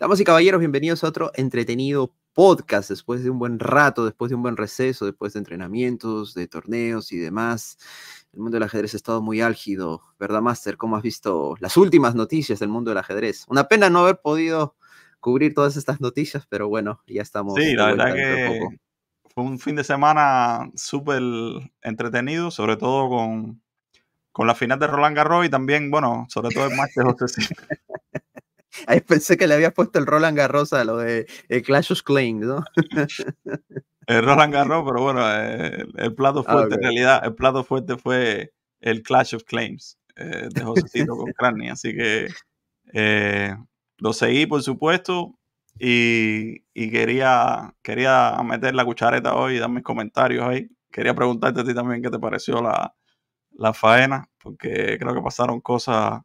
Damas y caballeros, bienvenidos a otro entretenido podcast después de un buen rato, después de un buen receso, después de entrenamientos, de torneos y demás. El mundo del ajedrez ha estado muy álgido, ¿verdad, Master? ¿Cómo has visto las últimas noticias del mundo del ajedrez? Una pena no haber podido cubrir todas estas noticias, pero bueno, ya estamos. Sí, la verdad que fue un fin de semana súper entretenido, sobre todo con, con la final de Roland Garros y también, bueno, sobre todo el Master José. pensé que le habías puesto el Roland Garros a lo de eh, Clash of Clans, ¿no? el Roland Garros, pero bueno, eh, el, plato ah, fuerte en realidad, el plato fuerte fue el Clash of Claims eh, de Josecito con Cranny así que eh, lo seguí por supuesto y, quería, quería meter la cuchareta hoy y dar mis comentarios ahí. Quería preguntarte a ti también qué te pareció la faena, porque creo que pasaron cosas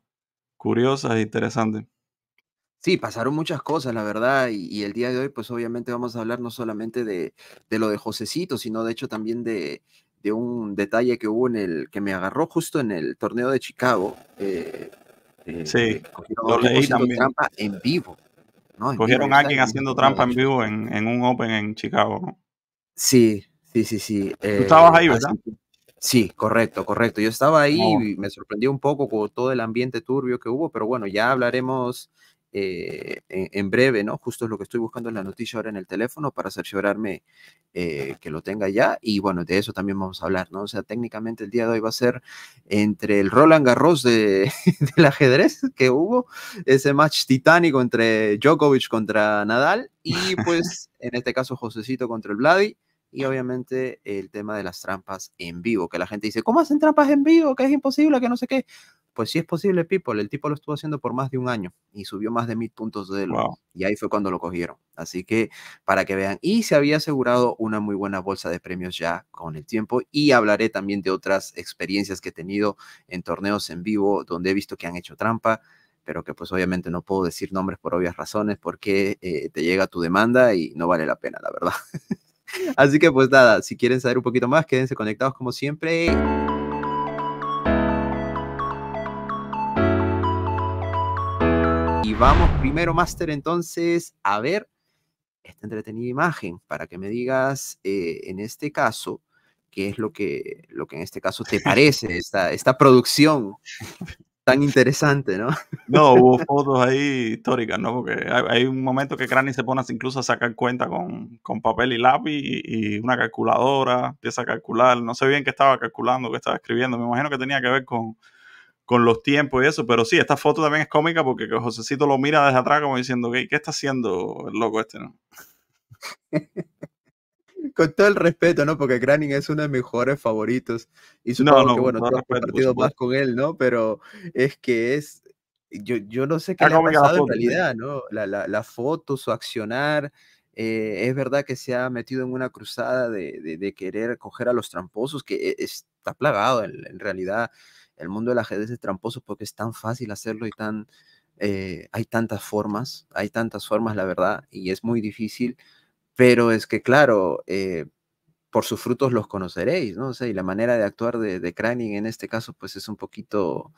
curiosas e interesantes. Sí, pasaron muchas cosas, la verdad, y, el día de hoy, pues obviamente vamos a hablar no solamente de, lo de Josecito, sino de hecho también de, un detalle que hubo en el que me agarró justo en el torneo de Chicago. Eh, sí, eh, lo leí Trampa en vivo. Cogieron a alguien haciendo trampa en vivo en, un Open en Chicago. ¿no? Sí, sí, sí, sí. Tú eh, estabas ahí, ¿verdad? Sí, correcto, correcto. Yo estaba ahí y me sorprendió un poco con todo el ambiente turbio que hubo, pero bueno, ya hablaremos eh, en, breve, ¿no? Justo es lo que estoy buscando en la noticia ahora en el teléfono para cerciorarme eh, que lo tenga ya. Y bueno, de eso también vamos a hablar, ¿no? O sea, técnicamente el día de hoy va a ser entre el Roland Garros de, del ajedrez que hubo, ese match titánico entre Djokovic contra Nadal y pues en este caso Josecito contra el Vladi y obviamente el tema de las trampas en vivo, que la gente dice, ¿cómo hacen trampas en vivo? Que es imposible, que no sé qué. Pues sí es posible, People. El tipo lo estuvo haciendo por más de un año y subió más de mil puntos de lo. Y ahí fue cuando lo cogieron. Así que para que vean. Y se había asegurado una muy buena bolsa de premios ya con el tiempo. Y hablaré también de otras experiencias que he tenido en torneos en vivo donde he visto que han hecho trampa pero que pues obviamente no puedo decir nombres por obvias razones porque eh, te llega tu demanda y no vale la pena, la verdad. Así que pues nada, si quieren saber un poquito más, quédense conectados como siempre. vamos primero, Máster, entonces a ver esta entretenida imagen para que me digas eh, en este caso qué es lo que, lo que en este caso te parece esta, esta producción tan interesante, ¿no? No, hubo fotos ahí históricas, ¿no? Porque hay, un momento que Cranny se pone incluso a sacar cuenta con, papel y lápiz y, y, una calculadora, empieza a calcular, no sé bien qué estaba calculando, qué estaba escribiendo, me imagino que tenía que ver con, con los tiempos y eso, pero sí, esta foto también es cómica porque Josecito lo mira desde atrás como diciendo, ¿qué, qué está haciendo el loco este? ¿no? con todo el respeto, ¿no? Porque Kraning es uno de mis mejores favoritos. Y supongo que, bueno, todos has partido más con él, ¿no? Pero es que es. Yo, yo no sé qué le ha pasado en realidad, ¿no? La, la, la foto, su accionar. Eh, es verdad que se ha metido en una cruzada de, de, querer coger a los tramposos, que eh, está plagado en realidad el mundo del ajedrez es tramposo porque es tan fácil hacerlo y tan, eh, hay tantas formas, hay tantas formas, la verdad, y es muy difícil, pero es que, claro, eh, por sus frutos los conoceréis, ¿no? y la manera de actuar de, de Kraning en este caso, pues es un poquito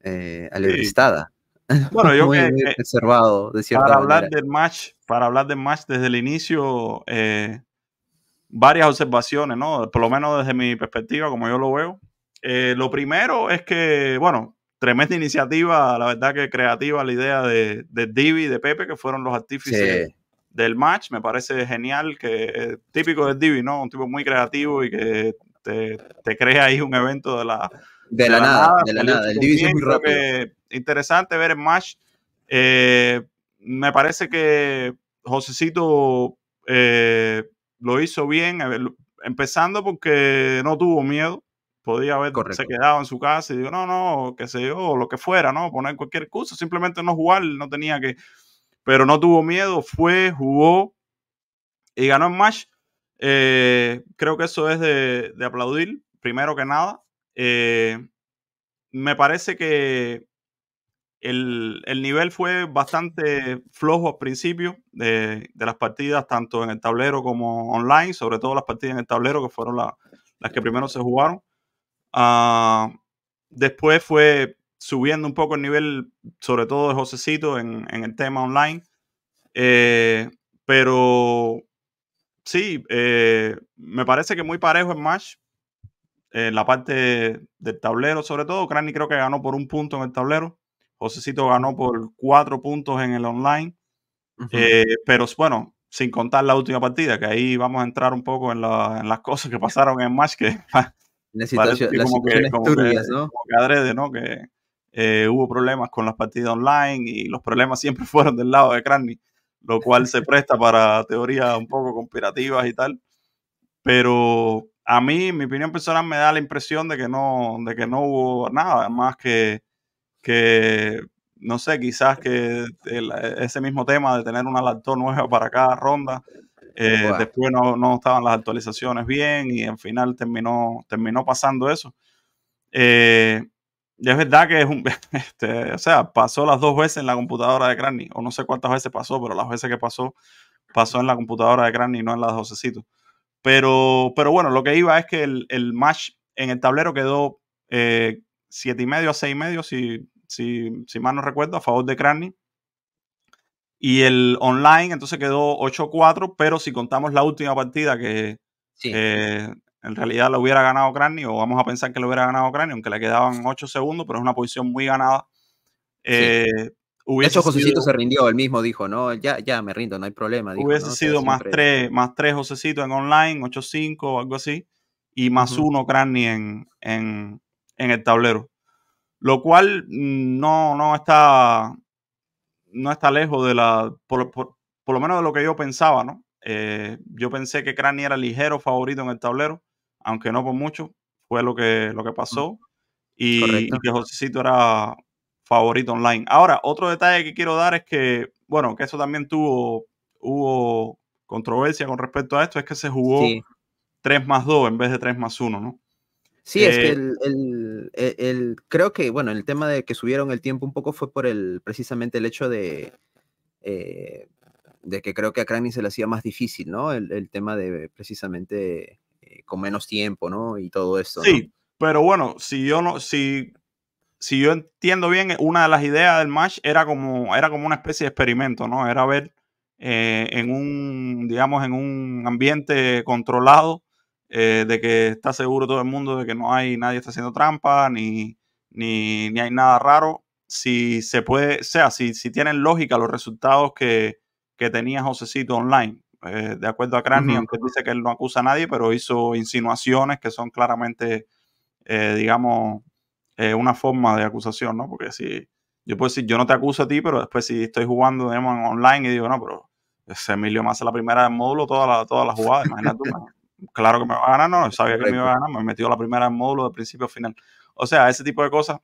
eh, Bueno, yo muy, que, eh, para hablar del match, para hablar del match desde el inicio, varias observaciones, ¿no? Por lo menos desde mi perspectiva, como yo lo veo, eh, lo primero es que, bueno, tremenda iniciativa, la verdad que creativa la idea de, Divi y de Pepe, que fueron los artífices del match. Me parece genial, que eh, típico de Divi, ¿no? Un tipo muy creativo y que te, crea ahí un evento de la, nada, De la nada, Divi muy rápido. interesante ver el match. Eh, me parece que Josecito lo hizo bien, empezando porque no tuvo miedo podía haberse quedado en su casa y digo, no, no, qué sé yo, lo que fuera, ¿no? Poner cualquier curso, simplemente no jugar, no tenía que. Pero no tuvo miedo, fue, jugó y ganó el match. Eh, creo que eso es de, aplaudir, primero que nada. Eh, me parece que el, nivel fue bastante flojo al principio de, eh, de, las partidas, tanto en el tablero como online, sobre todo las partidas en el tablero que fueron las que primero se jugaron. Ah, después fue subiendo un poco el nivel, sobre todo de Josecito en, el tema online. Eh, pero sí, eh, me parece que muy parejo en match. En la parte del tablero, sobre todo, Cranny creo que ganó por un punto en el tablero. Josecito ganó por cuatro puntos en el online. Eh, pero bueno, sin contar la última partida, que ahí vamos a entrar un poco en, las cosas que pasaron en match, que La situación, como que, como que, adrede, ¿no? Que eh, hubo problemas con las partidas online y los problemas siempre fueron del lado de Cranny, lo cual se presta para teorías un poco conspirativas y tal. Pero a mí, mi opinión personal me da la impresión de que no, de que no hubo nada más que, que no sé, quizás que ese mismo tema de tener una laptop nueva para cada ronda eh, después no, estaban las actualizaciones bien y al final terminó, terminó pasando eso. Eh, es verdad que es un. Este, o sea, pasó las dos veces en la computadora de Cranny, o no sé cuántas veces pasó, pero las veces que pasó, pasó en la computadora de Cranny, no en las docecitos. Pero, pero bueno, lo que iba es que el, el match en el tablero quedó eh, siete y medio a seis y medio, si, si, si mal no recuerdo, a favor de Cranny. Y el online entonces quedó 8-4, pero si contamos la última partida que eh, en realidad lo hubiera ganado cranny o vamos a pensar que lo hubiera ganado cranny aunque le quedaban 8 segundos, pero es una posición muy ganada. Eh, Josecito se rindió, él mismo dijo, no, ya, ya me rindo, no hay problema. hubiese sido más, 3 tres, más tres Josecito en online, 8-5, algo así, y más 1 uno en, en, en el tablero. Lo cual mm, no, no está no está lejos de la, por, lo menos de lo que yo pensaba, ¿no? Eh, yo pensé que Crani era ligero favorito en el tablero, aunque no por mucho, fue lo que, lo que pasó. Y, que Josecito era favorito online. Ahora, otro detalle que quiero dar es que, bueno, que eso también tuvo, hubo controversia con respecto a esto, es que se jugó 3 más 2 en vez de 3 más 1, ¿no? Sí, es que eh, e, el, creo que, bueno, el tema de que subieron el tiempo un poco fue por el, precisamente el hecho de, eh, de que creo que a Cranny se le hacía más difícil, ¿no? El, tema de precisamente eh, con menos tiempo, ¿no? Y todo eso. Sí, pero bueno, si yo no, si, si yo entiendo bien, una de las ideas del match era como, era como una especie de experimento, ¿no? Era ver en un, digamos, en un ambiente controlado eh, de que está seguro todo el mundo de que no hay nadie está haciendo trampa, ni, ni, hay nada raro. Si se puede, o sea, si, tienen lógica los resultados que, que tenía Josecito online, eh, de acuerdo a Cranny, aunque dice que él no acusa a nadie, pero hizo insinuaciones que son claramente, eh, digamos, una forma de acusación, ¿no? Porque si yo puedo decir, yo no te acuso a ti, pero después si estoy jugando digamos, online y digo, no, pero Emilio me hace la primera del módulo toda la, toda la jugada, imagínate tú claro que me va a ganar, no, sabía que me iba a ganar, me metió la primera en módulo de principio a final. O sea, ese tipo de cosas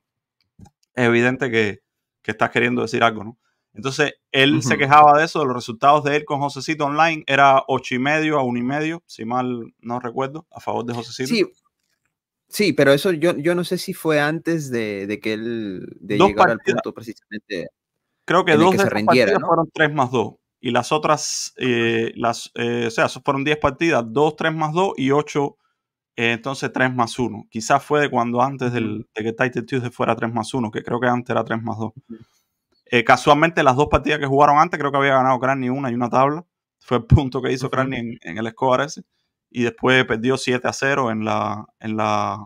es evidente que, estás queriendo decir algo, ¿no? Entonces, él se quejaba de eso, de los resultados de él con Josecito online era ocho y medio a uno y medio, si mal no recuerdo, a favor de Josecito. Sí, sí pero eso yo, yo no sé si fue antes de, que él de al punto precisamente. Creo que dos que se fueron tres más dos y las otras, eh, las, eh, o sea, fueron 10 partidas, 2, 3 más 2 y 8, eh, entonces 3 más 1. Quizás fue cuando antes del, de que Titan Tuesday fuera 3 más 1, que creo que antes era 3 más 2. Eh, casualmente las dos partidas que jugaron antes creo que había ganado Cranny una y una tabla. Fue el punto que hizo Cranny en, el score ese. Y después perdió 7 a 0 en la, en la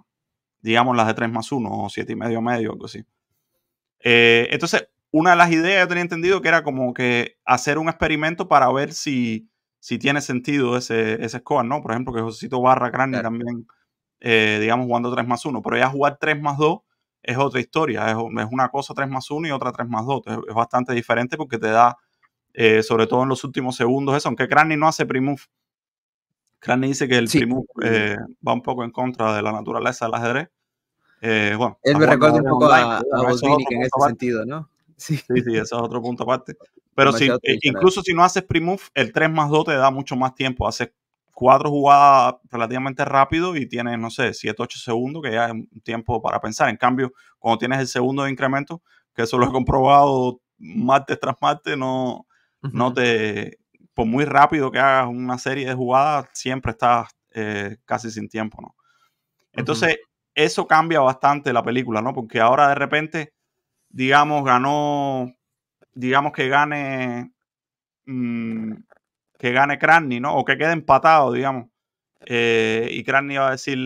digamos, las de 3 más 1 o 7 y medio medio, algo así. Eh, entonces, una de las ideas yo tenía entendido que era como que hacer un experimento para ver si, si tiene sentido ese, ese score, ¿no? Por ejemplo, que Josito Barra Crane también, eh, digamos, jugando 3 más 1, pero ya jugar 3 más 2 es otra historia, es, es una cosa 3 más 1 y otra 3 más 2, es, bastante diferente porque te da, eh, sobre todo en los últimos segundos, eso, aunque Crane no hace primus. Crane dice que el sí. eh, va un poco en contra de la naturaleza del ajedrez. Eh, bueno, Él me recuerda un poco a, a Bosini en ese sentido, ¿no? Sí, sí, ese es otro punto aparte. Pero si, eh, incluso si no haces pre-move, el 3 más 2 te da mucho más tiempo. Haces cuatro jugadas relativamente rápido y tienes, no sé, 7, 8 segundos, que ya es un tiempo para pensar. En cambio, cuando tienes el segundo de incremento, que eso lo he comprobado martes tras martes, no, no te. Por muy rápido que hagas una serie de jugadas, siempre estás eh, casi sin tiempo, ¿no? Entonces, eso cambia bastante la película, ¿no? Porque ahora de repente digamos, ganó, digamos que gane, mm, que gane Cranny, ¿no? O que quede empatado, digamos. Eh, y Cranny va a decir,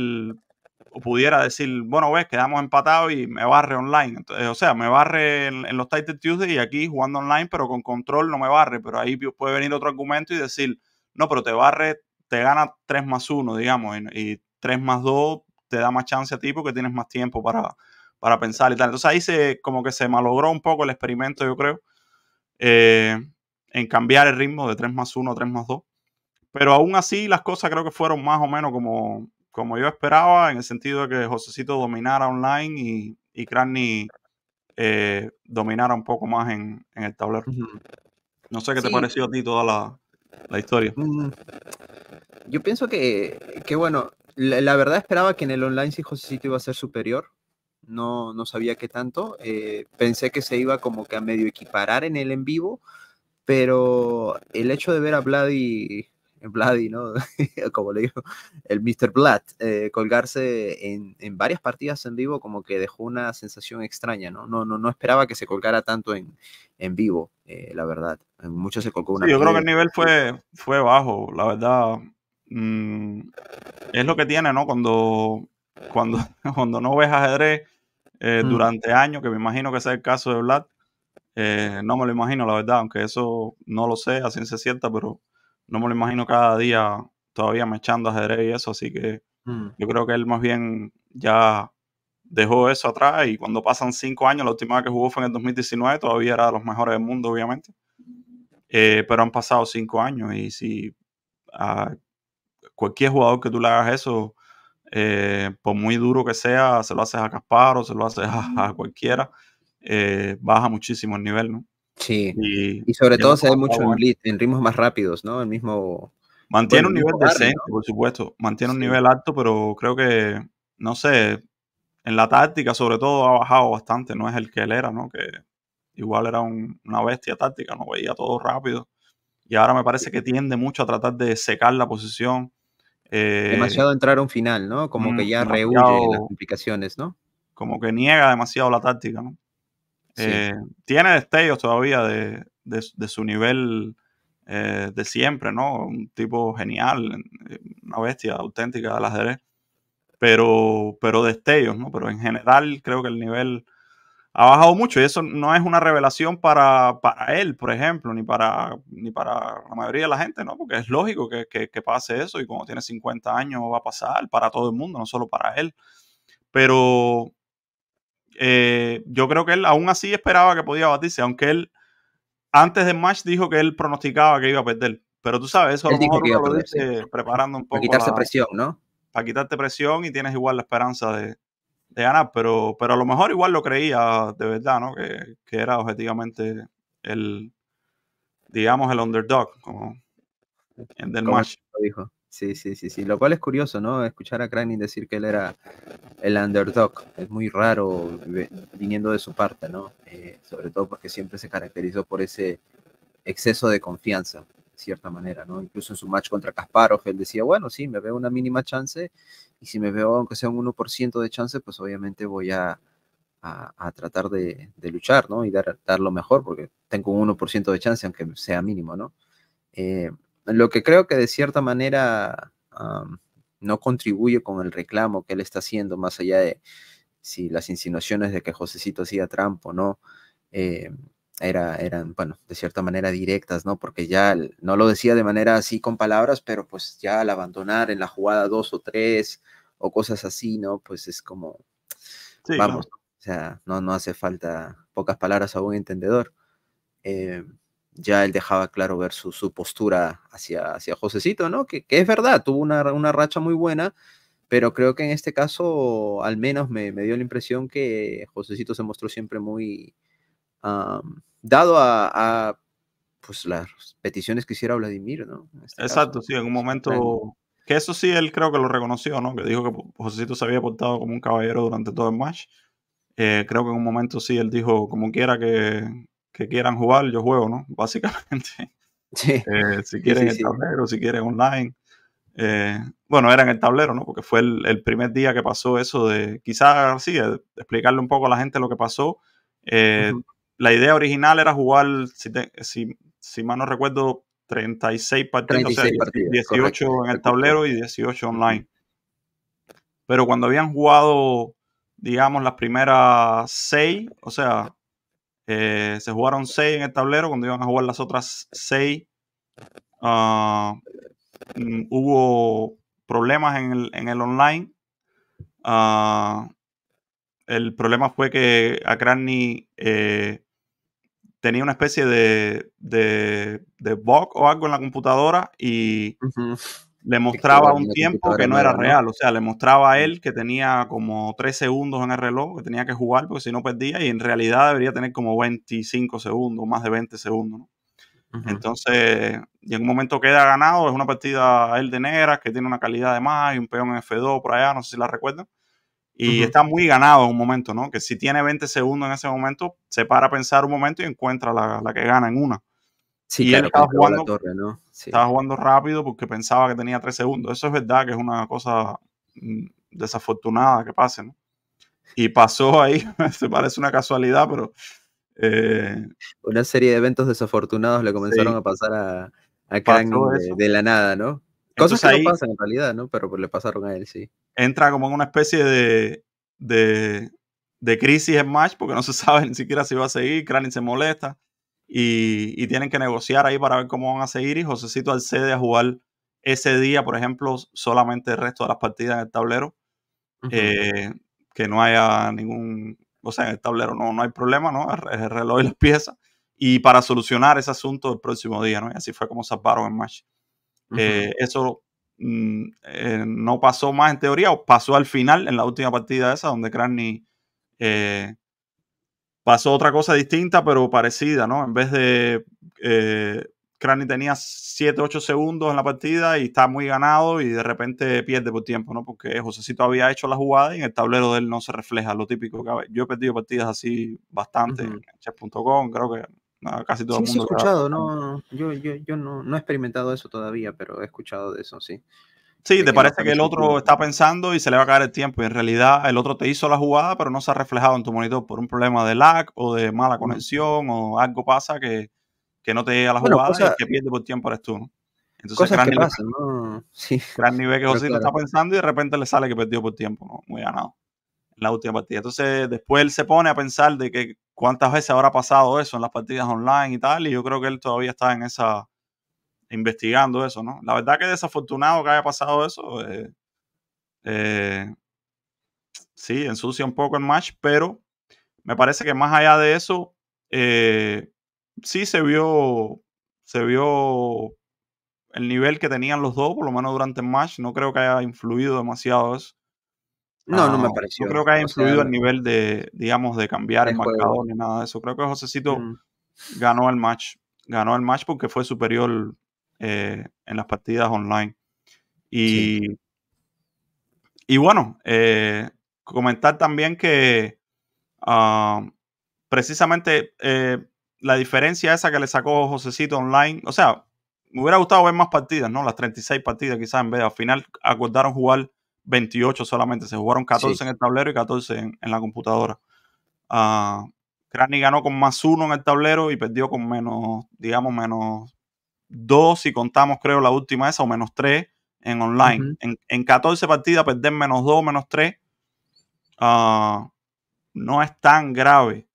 o pudiera decir, bueno, ves, quedamos empatados y me barre online. o sea, me barre en, los Titan Tuesday y aquí jugando online, pero con control no me barre. Pero ahí puede venir otro argumento y decir, no, pero te barre, te gana 3 más 1, digamos, y, y 3 más 2 te da más chance a ti porque tienes más tiempo para, para pensar y tal. Entonces ahí se como que se malogró un poco el experimento, yo creo, eh, en cambiar el ritmo de 3 más 1 3 más 2. Pero aún así las cosas creo que fueron más o menos como, como yo esperaba, en el sentido de que Josecito dominara online y, y eh, dominara un poco más en, el tablero. No sé qué te pareció a ti toda la, historia. Mm. Yo pienso que, bueno, la, verdad esperaba que en el online sí Josecito iba a ser superior, no, no sabía qué tanto. Eh, pensé que se iba como que a medio equiparar en el en vivo, pero el hecho de ver a Vladi, Vladi, ¿no? como le digo, el Mr. Vlad, eh, colgarse en, varias partidas en vivo como que dejó una sensación extraña, ¿no? No, no, no esperaba que se colgara tanto en, vivo, eh, la verdad. muchos se colgó una. yo creo que el nivel fue, fue bajo, la verdad. Mm, es lo que tiene, ¿no? Cuando, cuando, cuando no ves ajedrez eh, mm. durante años, que me imagino que sea el caso de Vlad. Eh, no me lo imagino, la verdad, aunque eso no lo sé así se cierta, pero no me lo imagino cada día todavía me echando ajedrez y eso, así que mm. yo creo que él más bien ya dejó eso atrás y cuando pasan cinco años, la última vez que jugó fue en el 2019, todavía era de los mejores del mundo, obviamente, eh, pero han pasado cinco años y si a cualquier jugador que tú le hagas eso, eh, por muy duro que sea, se lo haces a Casparo, se lo haces a, mm. cualquiera, eh, baja muchísimo el nivel, ¿no? Sí. Y, sobre todo se ve mucho en, ritmos más rápidos, ¿no? El mismo. Mantiene un nivel decente, por supuesto. Mantiene un nivel alto, pero creo que, no sé, en la táctica, sobre todo, ha bajado bastante. No es el que él era, ¿no? Que igual era una bestia táctica, no veía todo rápido. Y ahora me parece que tiende mucho a tratar de secar la posición, eh, demasiado entrar a un final, ¿no? Como mm, que ya reúne las complicaciones, ¿no? Como que niega demasiado la táctica, ¿no? Eh, tiene destellos todavía de, su nivel eh, de siempre, ¿no? Un tipo genial, una bestia auténtica del ajedrez, pero, pero destellos, ¿no? Pero en general creo que el nivel ha bajado mucho y eso no es una revelación para, él, por ejemplo, ni para, ni para la mayoría de la gente, ¿no? Porque es lógico que, que, pase eso y cuando tiene 50 años va a pasar para todo el mundo, no solo para él. Pero eh, yo creo que él aún así esperaba que podía batirse, aunque él antes del match dijo que él pronosticaba que iba a perder. Pero tú sabes, eso a lo mejor dice preparando un poco. Para quitarse presión, ¿no? Para quitarte presión y tienes igual la esperanza de, de ganar, pero, pero a lo mejor igual lo creía de verdad, ¿no? Que, era objetivamente el, digamos, el underdog, como el del match. Dijo. Sí, sí, sí, sí. Lo cual es curioso, ¿no? Escuchar a Kranin decir que él era el underdog. Es muy raro viniendo de su parte, ¿no? Eh, sobre todo porque siempre se caracterizó por ese exceso de confianza, de cierta manera, ¿no? Incluso en su match contra Kasparov, él decía, bueno, sí, me veo una mínima chance y si me veo aunque sea un 1% de chance, pues obviamente voy a, tratar de, luchar, ¿no? Y dar, dar, lo mejor, porque tengo un 1% de chance, aunque sea mínimo, ¿no? Eh, lo que creo que de cierta manera no contribuye con el reclamo que él está haciendo, más allá de si las insinuaciones de que Josecito hacía trampo, ¿no? Eh, eran, bueno, de cierta manera directas, ¿no? Porque ya no lo decía de manera así con palabras, pero pues ya al abandonar en la jugada dos o tres o cosas así, ¿no? Pues es como, sí, vamos, o sea, no, no hace falta pocas palabras a un entendedor. Eh, ya él dejaba claro ver su, su postura hacia, hacia Josecito, ¿no? Que, que es verdad, tuvo una, una, racha muy buena, pero creo que en este caso al menos me, me dio la impresión que Josecito se mostró siempre muy, dado a, pues las peticiones que hiciera Vladimir, ¿no? Este Exacto, sí, en un pues, momento... Que eso sí, él creo que lo reconoció, ¿no? Que dijo que Josecito se había portado como un caballero durante todo el match. Eh, creo que en un momento sí, él dijo, como quiera que, que quieran jugar, yo juego, ¿no? Básicamente. Sí. Eh, si quieren el tablero, si quieren online. Eh, bueno, era en el tablero, ¿no? Porque fue el, primer día que pasó eso de, quizás sí, explicarle un poco a la gente lo que pasó la idea original era jugar, si, mal no recuerdo, 36 partidos, 18 en el tablero y 18 online. Pero cuando habían jugado, digamos, las primeras 6, o sea, eh, se jugaron 6 en el tablero, cuando iban a jugar las otras 6, ah, mm, hubo problemas en el, online. Ah, el problema fue que Akrani eh, tenía una especie de, de, bug o algo en la computadora y le mostraba un tiempo que no era real. O sea, le mostraba a él que tenía como 3 segundos en el reloj, que tenía que jugar porque si no perdía y en realidad debería tener como 25 segundos, más de 20 segundos. Entonces, y en un momento queda ganado, es una partida él de negras que tiene una calidad de más y un peón en F2 por allá, no sé si la recuerdan. Y está muy ganado en un momento, ¿no? Que si tiene 20 segundos en ese momento, se para a pensar un momento y encuentra la, que gana en una. Sí, estaba jugando, ¿no? estaba jugando rápido porque pensaba que tenía 3 segundos. Eso es verdad que es una cosa mm, desafortunada que pase, ¿no? Y pasó ahí, se parece una casualidad, pero... Eh, una serie de eventos desafortunados le comenzaron a pasar a, a de la nada, ¿no? Cosas que no pasan en realidad, ¿no? Pero pues, le pasaron a él, sí. Entra como en una especie de, crisis en match porque no se sabe ni siquiera si va a seguir. Kranin se molesta y, tienen que negociar ahí para ver cómo van a seguir. Y Josecito sede a jugar ese día, por ejemplo, solamente el resto de las partidas en el tablero. Eh, que no haya ningún. O sea, en el tablero no, no hay problema, ¿no? Es el reloj y las piezas. Y para solucionar ese asunto el próximo día, ¿no? Y así fue como salvaron en match. Eh, eso mm, eh, no pasó más en teoría, o pasó al final, en la última partida esa, donde Crani eh, pasó otra cosa distinta, pero parecida, ¿no? En vez de. Crani tenía 7, 8 segundos en la partida y está muy ganado y de repente pierde por tiempo, ¿no? Porque Josécito había hecho la jugada y en el tablero de él no se refleja lo típico que Yo he perdido partidas así bastante en creo que casi todo Sí, he escuchado, no, yo, no, he experimentado eso todavía, pero he escuchado de eso, sí. Sí, te parece que el otro está pensando y se le va a caer el tiempo. Y en realidad el otro te hizo la jugada, pero no se ha reflejado en tu monitor por un problema de lag o de mala conexión o algo pasa que, no te llega la jugada y que pierde por tiempo eres tú. Entonces, gran nivel, gran nivel, que José está pensando y de repente le sale que perdió por tiempo, muy ganado la última partida. Entonces, después él se pone a pensar de que cuántas veces habrá pasado eso en las partidas online y tal, y yo creo que él todavía está en esa, investigando eso, ¿no? La verdad que desafortunado que haya pasado eso, eh, eh, sí, ensucia un poco el match, pero me parece que más allá de eso, eh, sí se vio, se vio el nivel que tenían los dos, por lo menos durante el match, no creo que haya influido demasiado eso. No, no me ah, pareció. Yo creo que ha influido el nivel de, digamos, de cambiar el, marcador ni nada de eso. Creo que Josecito mm. ganó el match. Ganó el match porque fue superior eh, en las partidas online. Y, y bueno, eh, comentar también que ah, precisamente eh, la diferencia esa que le sacó Josecito online, o sea, me hubiera gustado ver más partidas, ¿no? Las 36 partidas quizás en vez de al final acordaron jugar 28 solamente, se jugaron 14 en el tablero y 14 en, la computadora. Cranny ah, ganó con más uno en el tablero y perdió con menos, digamos, menos dos, si contamos, creo, la última esa, o menos tres en online. en, 14 partidas, perder menos dos, menos tres, ah, no es tan grave,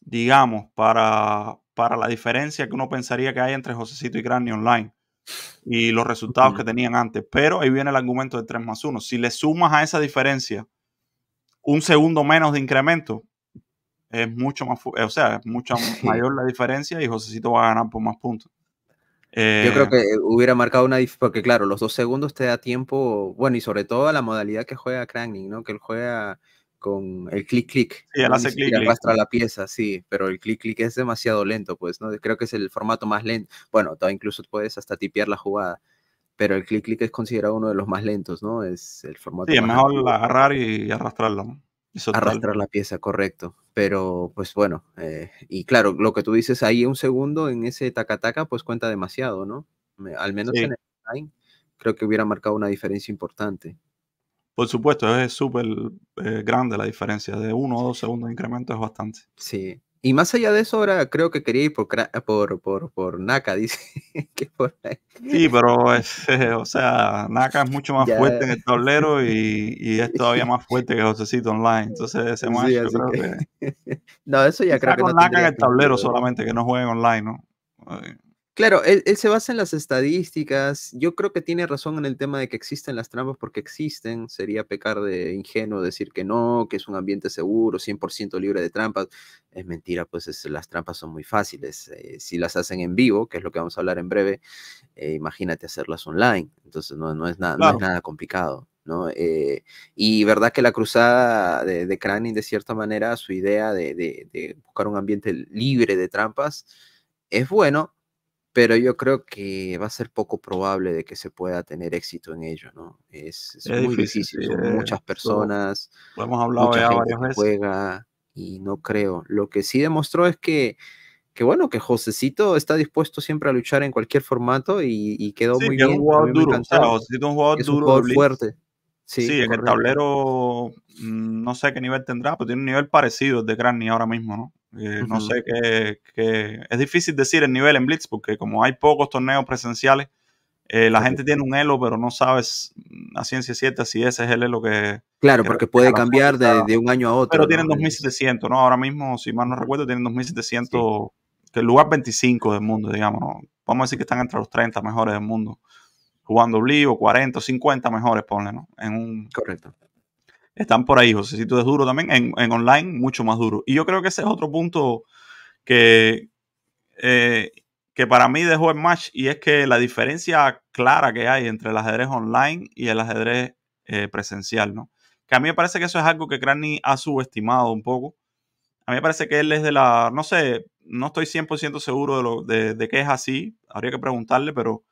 digamos, para, la diferencia que uno pensaría que hay entre Josecito y Granny online y los resultados que tenían antes. Pero ahí viene el argumento de 3 más 1. Si le sumas a esa diferencia un segundo menos de incremento, es mucho más, eh, o sea, es mucho mayor la diferencia y Josecito va a ganar por más puntos. Yo creo eh, que eh, hubiera marcado una diferencia, porque claro, los dos segundos te da tiempo, bueno, y sobre todo a la modalidad que juega Cranning, ¿no? Que él juega con el clic clic. Sí, Arrastra la pieza, sí, pero el clic clic es demasiado lento, pues, ¿no? Creo que es el formato más lento. Bueno, incluso puedes hasta tipear la jugada, pero el clic clic es considerado uno de los más lentos, ¿no? Es el formato. Sí, es mejor agarrar y arrastrarla. Arrastrar la pieza, correcto. Pero, pues bueno, eh, y claro, lo que tú dices ahí, un segundo en ese tacataca, -taca, pues cuenta demasiado, ¿no? Al menos en el time, creo que hubiera marcado una diferencia importante. Por supuesto, es súper eh, grande la diferencia. De uno o dos segundos de incremento es bastante. Sí. Y más allá de eso, ahora creo que quería ir por, por, por, Naka, dice. sí, pero es, eh, o sea, Naka es mucho más fuerte en el tablero y, es todavía más fuerte que Josecito Online. Entonces, ese match creo que... no, eso ya creo que. no en el tablero solamente, que no jueguen online, ¿no? Claro, él, se basa en las estadísticas. Yo creo que tiene razón en el tema de que existen las trampas porque existen. Sería pecar de ingenuo decir que no, que es un ambiente seguro, 100% libre de trampas. Es mentira, pues las trampas son muy fáciles. Eh, si las hacen en vivo, que es lo que vamos a hablar en breve, eh, imagínate hacerlas online. Entonces no, es, nada, complicado. ¿no? Eh, y verdad que la cruzada de, de de cierta manera, su idea de buscar un ambiente libre de trampas es bueno, pero yo creo que va a ser poco probable de que se pueda tener éxito en ello, ¿no? Es, muy difícil, son eh, muchas personas, gente juega y no creo. Lo que sí demostró es que, que bueno, que Josecito está dispuesto siempre a luchar en cualquier formato y, quedó muy bien. Es un jugador duro, un jugador es un fuerte. Sí, sí en el tablero mm, no sé qué nivel tendrá, pero tiene un nivel parecido de Granny ahora mismo, ¿no? Eh, no sé qué, Es difícil decir el nivel en Blitz porque como hay pocos torneos presenciales, eh, la gente tiene un elo, pero no sabes a ciencia cierta si ese es el elo que... Claro, porque puede cambiar de, un año a otro. Pero tienen 2.700, ¿no? Ahora mismo, si mal no recuerdo, tienen 2.700, que el lugar 25 del mundo, digamos, Vamos a decir que están entre los 30 mejores del mundo, jugando Blitz o 40 o 50 mejores, ponle, ¿no? En un, Correcto están por ahí. José. Si tú es duro también, en, en, online mucho más duro. Y yo creo que ese es otro punto que, eh, que para mí dejó en match y es que la diferencia clara que hay entre el ajedrez online y el ajedrez eh, presencial, ¿no? Que a mí me parece que eso es algo que Cranny ha subestimado un poco. A mí me parece que él es de la, no sé, no estoy 100% seguro de, lo, de que es así, habría que preguntarle, pero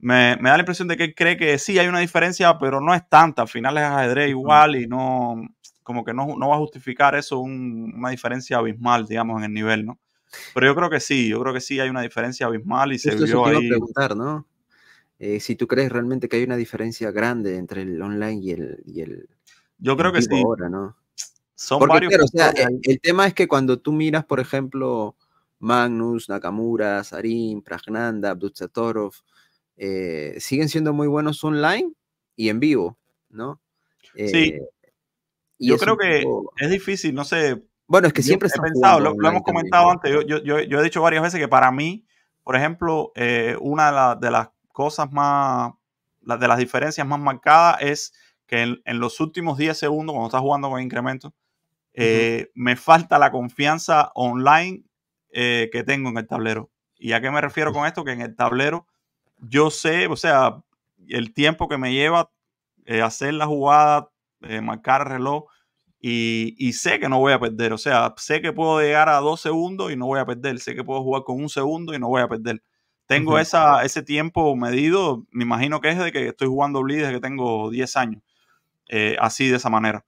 me, da la impresión de que cree que sí hay una diferencia, pero no es tanta. Al final es ajedrez igual y no, como que no, va a justificar eso una diferencia abismal, digamos, en el nivel, ¿no? Pero yo creo que sí, yo creo que sí hay una diferencia abismal y se vio ahí. preguntar, ¿no? Eh, si tú crees realmente que hay una diferencia grande entre el online y el. Y el yo creo que sí. Ahora, Son varios. el, tema es que cuando tú miras, por ejemplo, Magnus, Nakamura, Sarin, Pragnanda, Abdutsatorov, eh, siguen siendo muy buenos online y en vivo, ¿no? sí. Eh, yo creo que es difícil, no sé. Bueno, es que siempre ha pensado, lo, hemos comentado antes, yo, he dicho varias veces que para mí, por ejemplo, eh, una de, las cosas más, de las diferencias más marcadas es que en, los últimos 10 segundos, cuando estás jugando con incrementos, me falta la confianza online que tengo en el tablero. ¿Y a qué me refiero con esto? Que en el tablero yo sé, o sea, el tiempo que me lleva eh, hacer la jugada, eh, marcar el reloj, y, sé que no voy a perder. O sea, sé que puedo llegar a dos segundos y no voy a perder. Sé que puedo jugar con un segundo y no voy a perder. Tengo esa, ese tiempo medido, me imagino que es de que estoy jugando bleed desde que tengo 10 años. Eh, así, de esa manera.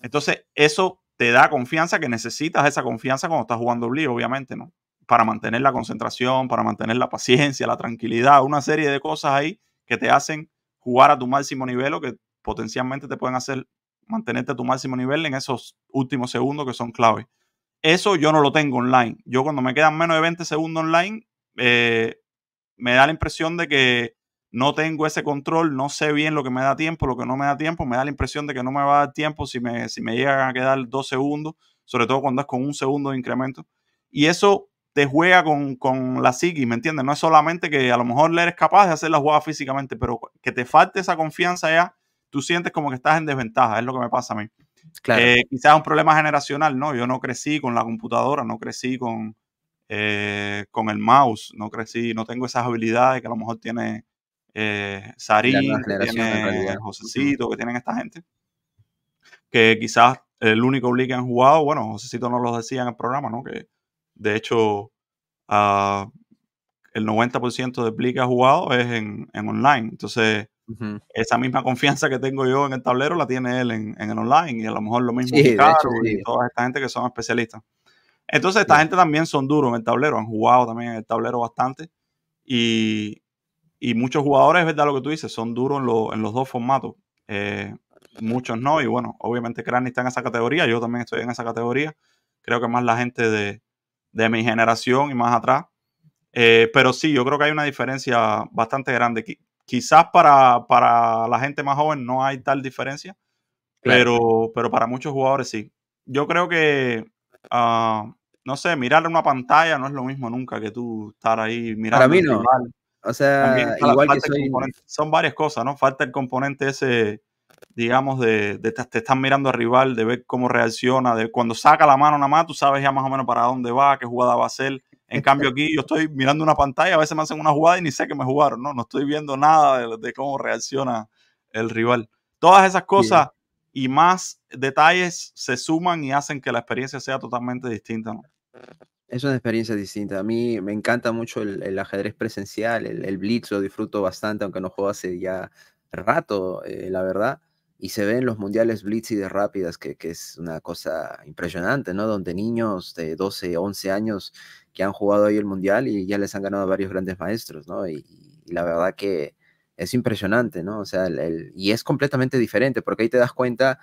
Entonces, eso te da confianza, que necesitas esa confianza cuando estás jugando bleed, obviamente, ¿no? para mantener la concentración, para mantener la paciencia, la tranquilidad, una serie de cosas ahí que te hacen jugar a tu máximo nivel o que potencialmente te pueden hacer mantenerte a tu máximo nivel en esos últimos segundos que son clave. Eso yo no lo tengo online. Yo cuando me quedan menos de 20 segundos online, eh, me da la impresión de que no tengo ese control, no sé bien lo que me da tiempo, lo que no me da tiempo, me da la impresión de que no me va a dar tiempo si me, si me llegan a quedar dos segundos, sobre todo cuando es con un segundo de incremento. Y eso te juega con, con la psiqui, ¿me entiendes? No es solamente que a lo mejor le eres capaz de hacer la jugada físicamente, pero que te falte esa confianza ya, tú sientes como que estás en desventaja, es lo que me pasa a mí. Claro. es eh, un problema generacional, ¿no? Yo no crecí con la computadora, no crecí con, eh, con el mouse, no crecí, no tengo esas habilidades que a lo mejor tiene eh, que tiene Josecito, que tienen esta gente. Que quizás el único league que han jugado, bueno, Josecito no lo decía en el programa, ¿no? Que de hecho, ah, el 90% de Blick que ha jugado es en, online. Entonces, esa misma confianza que tengo yo en el tablero la tiene él en, el online. Y a lo mejor lo mismo y toda esta gente que son especialistas. Entonces, esta gente también son duros en el tablero. Han jugado también en el tablero bastante. Y, muchos jugadores, es verdad lo que tú dices, son duros en, los dos formatos. Eh, muchos no. Y bueno, obviamente Cranny está en esa categoría. Yo también estoy en esa categoría. Creo que más la gente de, de mi generación y más atrás. Eh, pero sí, yo creo que hay una diferencia bastante grande. quizás para, la gente más joven no hay tal diferencia, pero, pero para muchos jugadores sí. Yo creo que, ah, no sé, mirar una pantalla no es lo mismo nunca que tú estar ahí mirando. Para mí no. O sea, Son varias cosas, ¿no? Falta el componente ese digamos, de, te, están mirando al rival, de ver cómo reacciona, de cuando saca la mano nada más, tú sabes ya más o menos para dónde va, qué jugada va a hacer. En cambio aquí yo estoy mirando una pantalla, a veces me hacen una jugada y ni sé que me jugaron, ¿no? No estoy viendo nada de, cómo reacciona el rival. Todas esas cosas y más detalles se suman y hacen que la experiencia sea totalmente distinta, ¿no? Es una experiencia distinta. A mí me encanta mucho el, ajedrez presencial, el, blitz lo disfruto bastante, aunque no juego hace ya rato, eh, la verdad y se ven los mundiales blitz y de rápidas, que, es una cosa impresionante, ¿no? Donde niños de 12, 11 años que han jugado ahí el mundial y ya les han ganado varios grandes maestros, ¿no? Y, la verdad que es impresionante, ¿no? O sea, el, y es completamente diferente, porque ahí te das cuenta,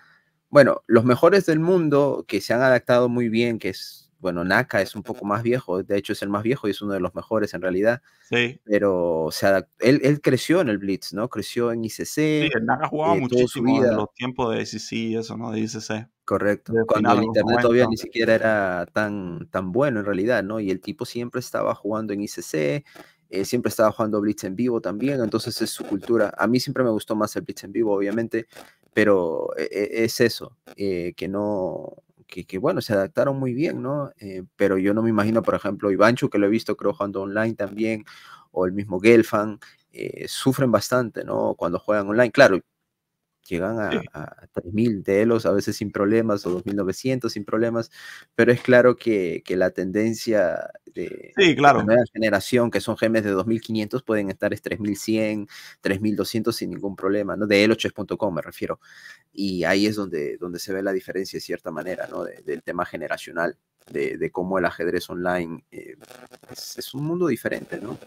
bueno, los mejores del mundo que se han adaptado muy bien, que es bueno, Naka es un poco más viejo, de hecho es el más viejo y es uno de los mejores en realidad. Sí. Pero o sea, él, creció en el Blitz, ¿no? Creció en ICC. Sí, el Naka jugaba eh, muchísimo en los tiempos de ICC y eso, ¿no? De ICC. Correcto. Cuando el internet todavía ni siquiera era tan, tan bueno en realidad, ¿no? Y el tipo siempre estaba jugando en ICC, eh, siempre estaba jugando Blitz en vivo también, entonces es su cultura. A mí siempre me gustó más el Blitz en vivo, obviamente, pero eh, es eso, que no que, bueno, se adaptaron muy bien, ¿no? Eh, pero yo no me imagino, por ejemplo, Ivanchu, que lo he visto creo jugando online también, o el mismo Gelfan, eh, sufren bastante, ¿no? Cuando juegan online. Claro, llegan a, 3.000 de telos a veces sin problemas o 2.900 sin problemas, pero es claro que, la tendencia de la nueva generación, que son gemes de 2.500, pueden estar es 3.100, 3.200 sin ningún problema, ¿no? De eloches.com me refiero. Y ahí es donde, donde se ve la diferencia de cierta manera, ¿no? del tema generacional. De, cómo el ajedrez online eh, es, un mundo diferente, ¿no?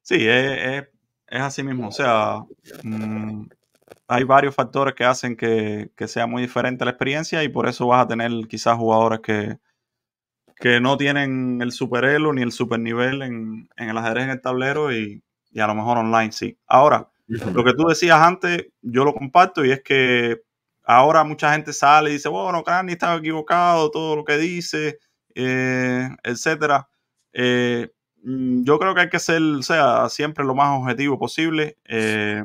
Sí, es, es, así mismo. O sea, mm, hay varios factores que hacen que, sea muy diferente la experiencia y por eso vas a tener quizás jugadores que, que no tienen el super ni el super nivel en, el ajedrez en el tablero y, a lo mejor online sí. Ahora, lo que tú decías antes, yo lo comparto y es que ahora mucha gente sale y dice, bueno, Crani estaba equivocado, todo lo que dice, eh, etcétera. Eh, mm, yo creo que hay que ser, sea, siempre lo más objetivo posible. Eh,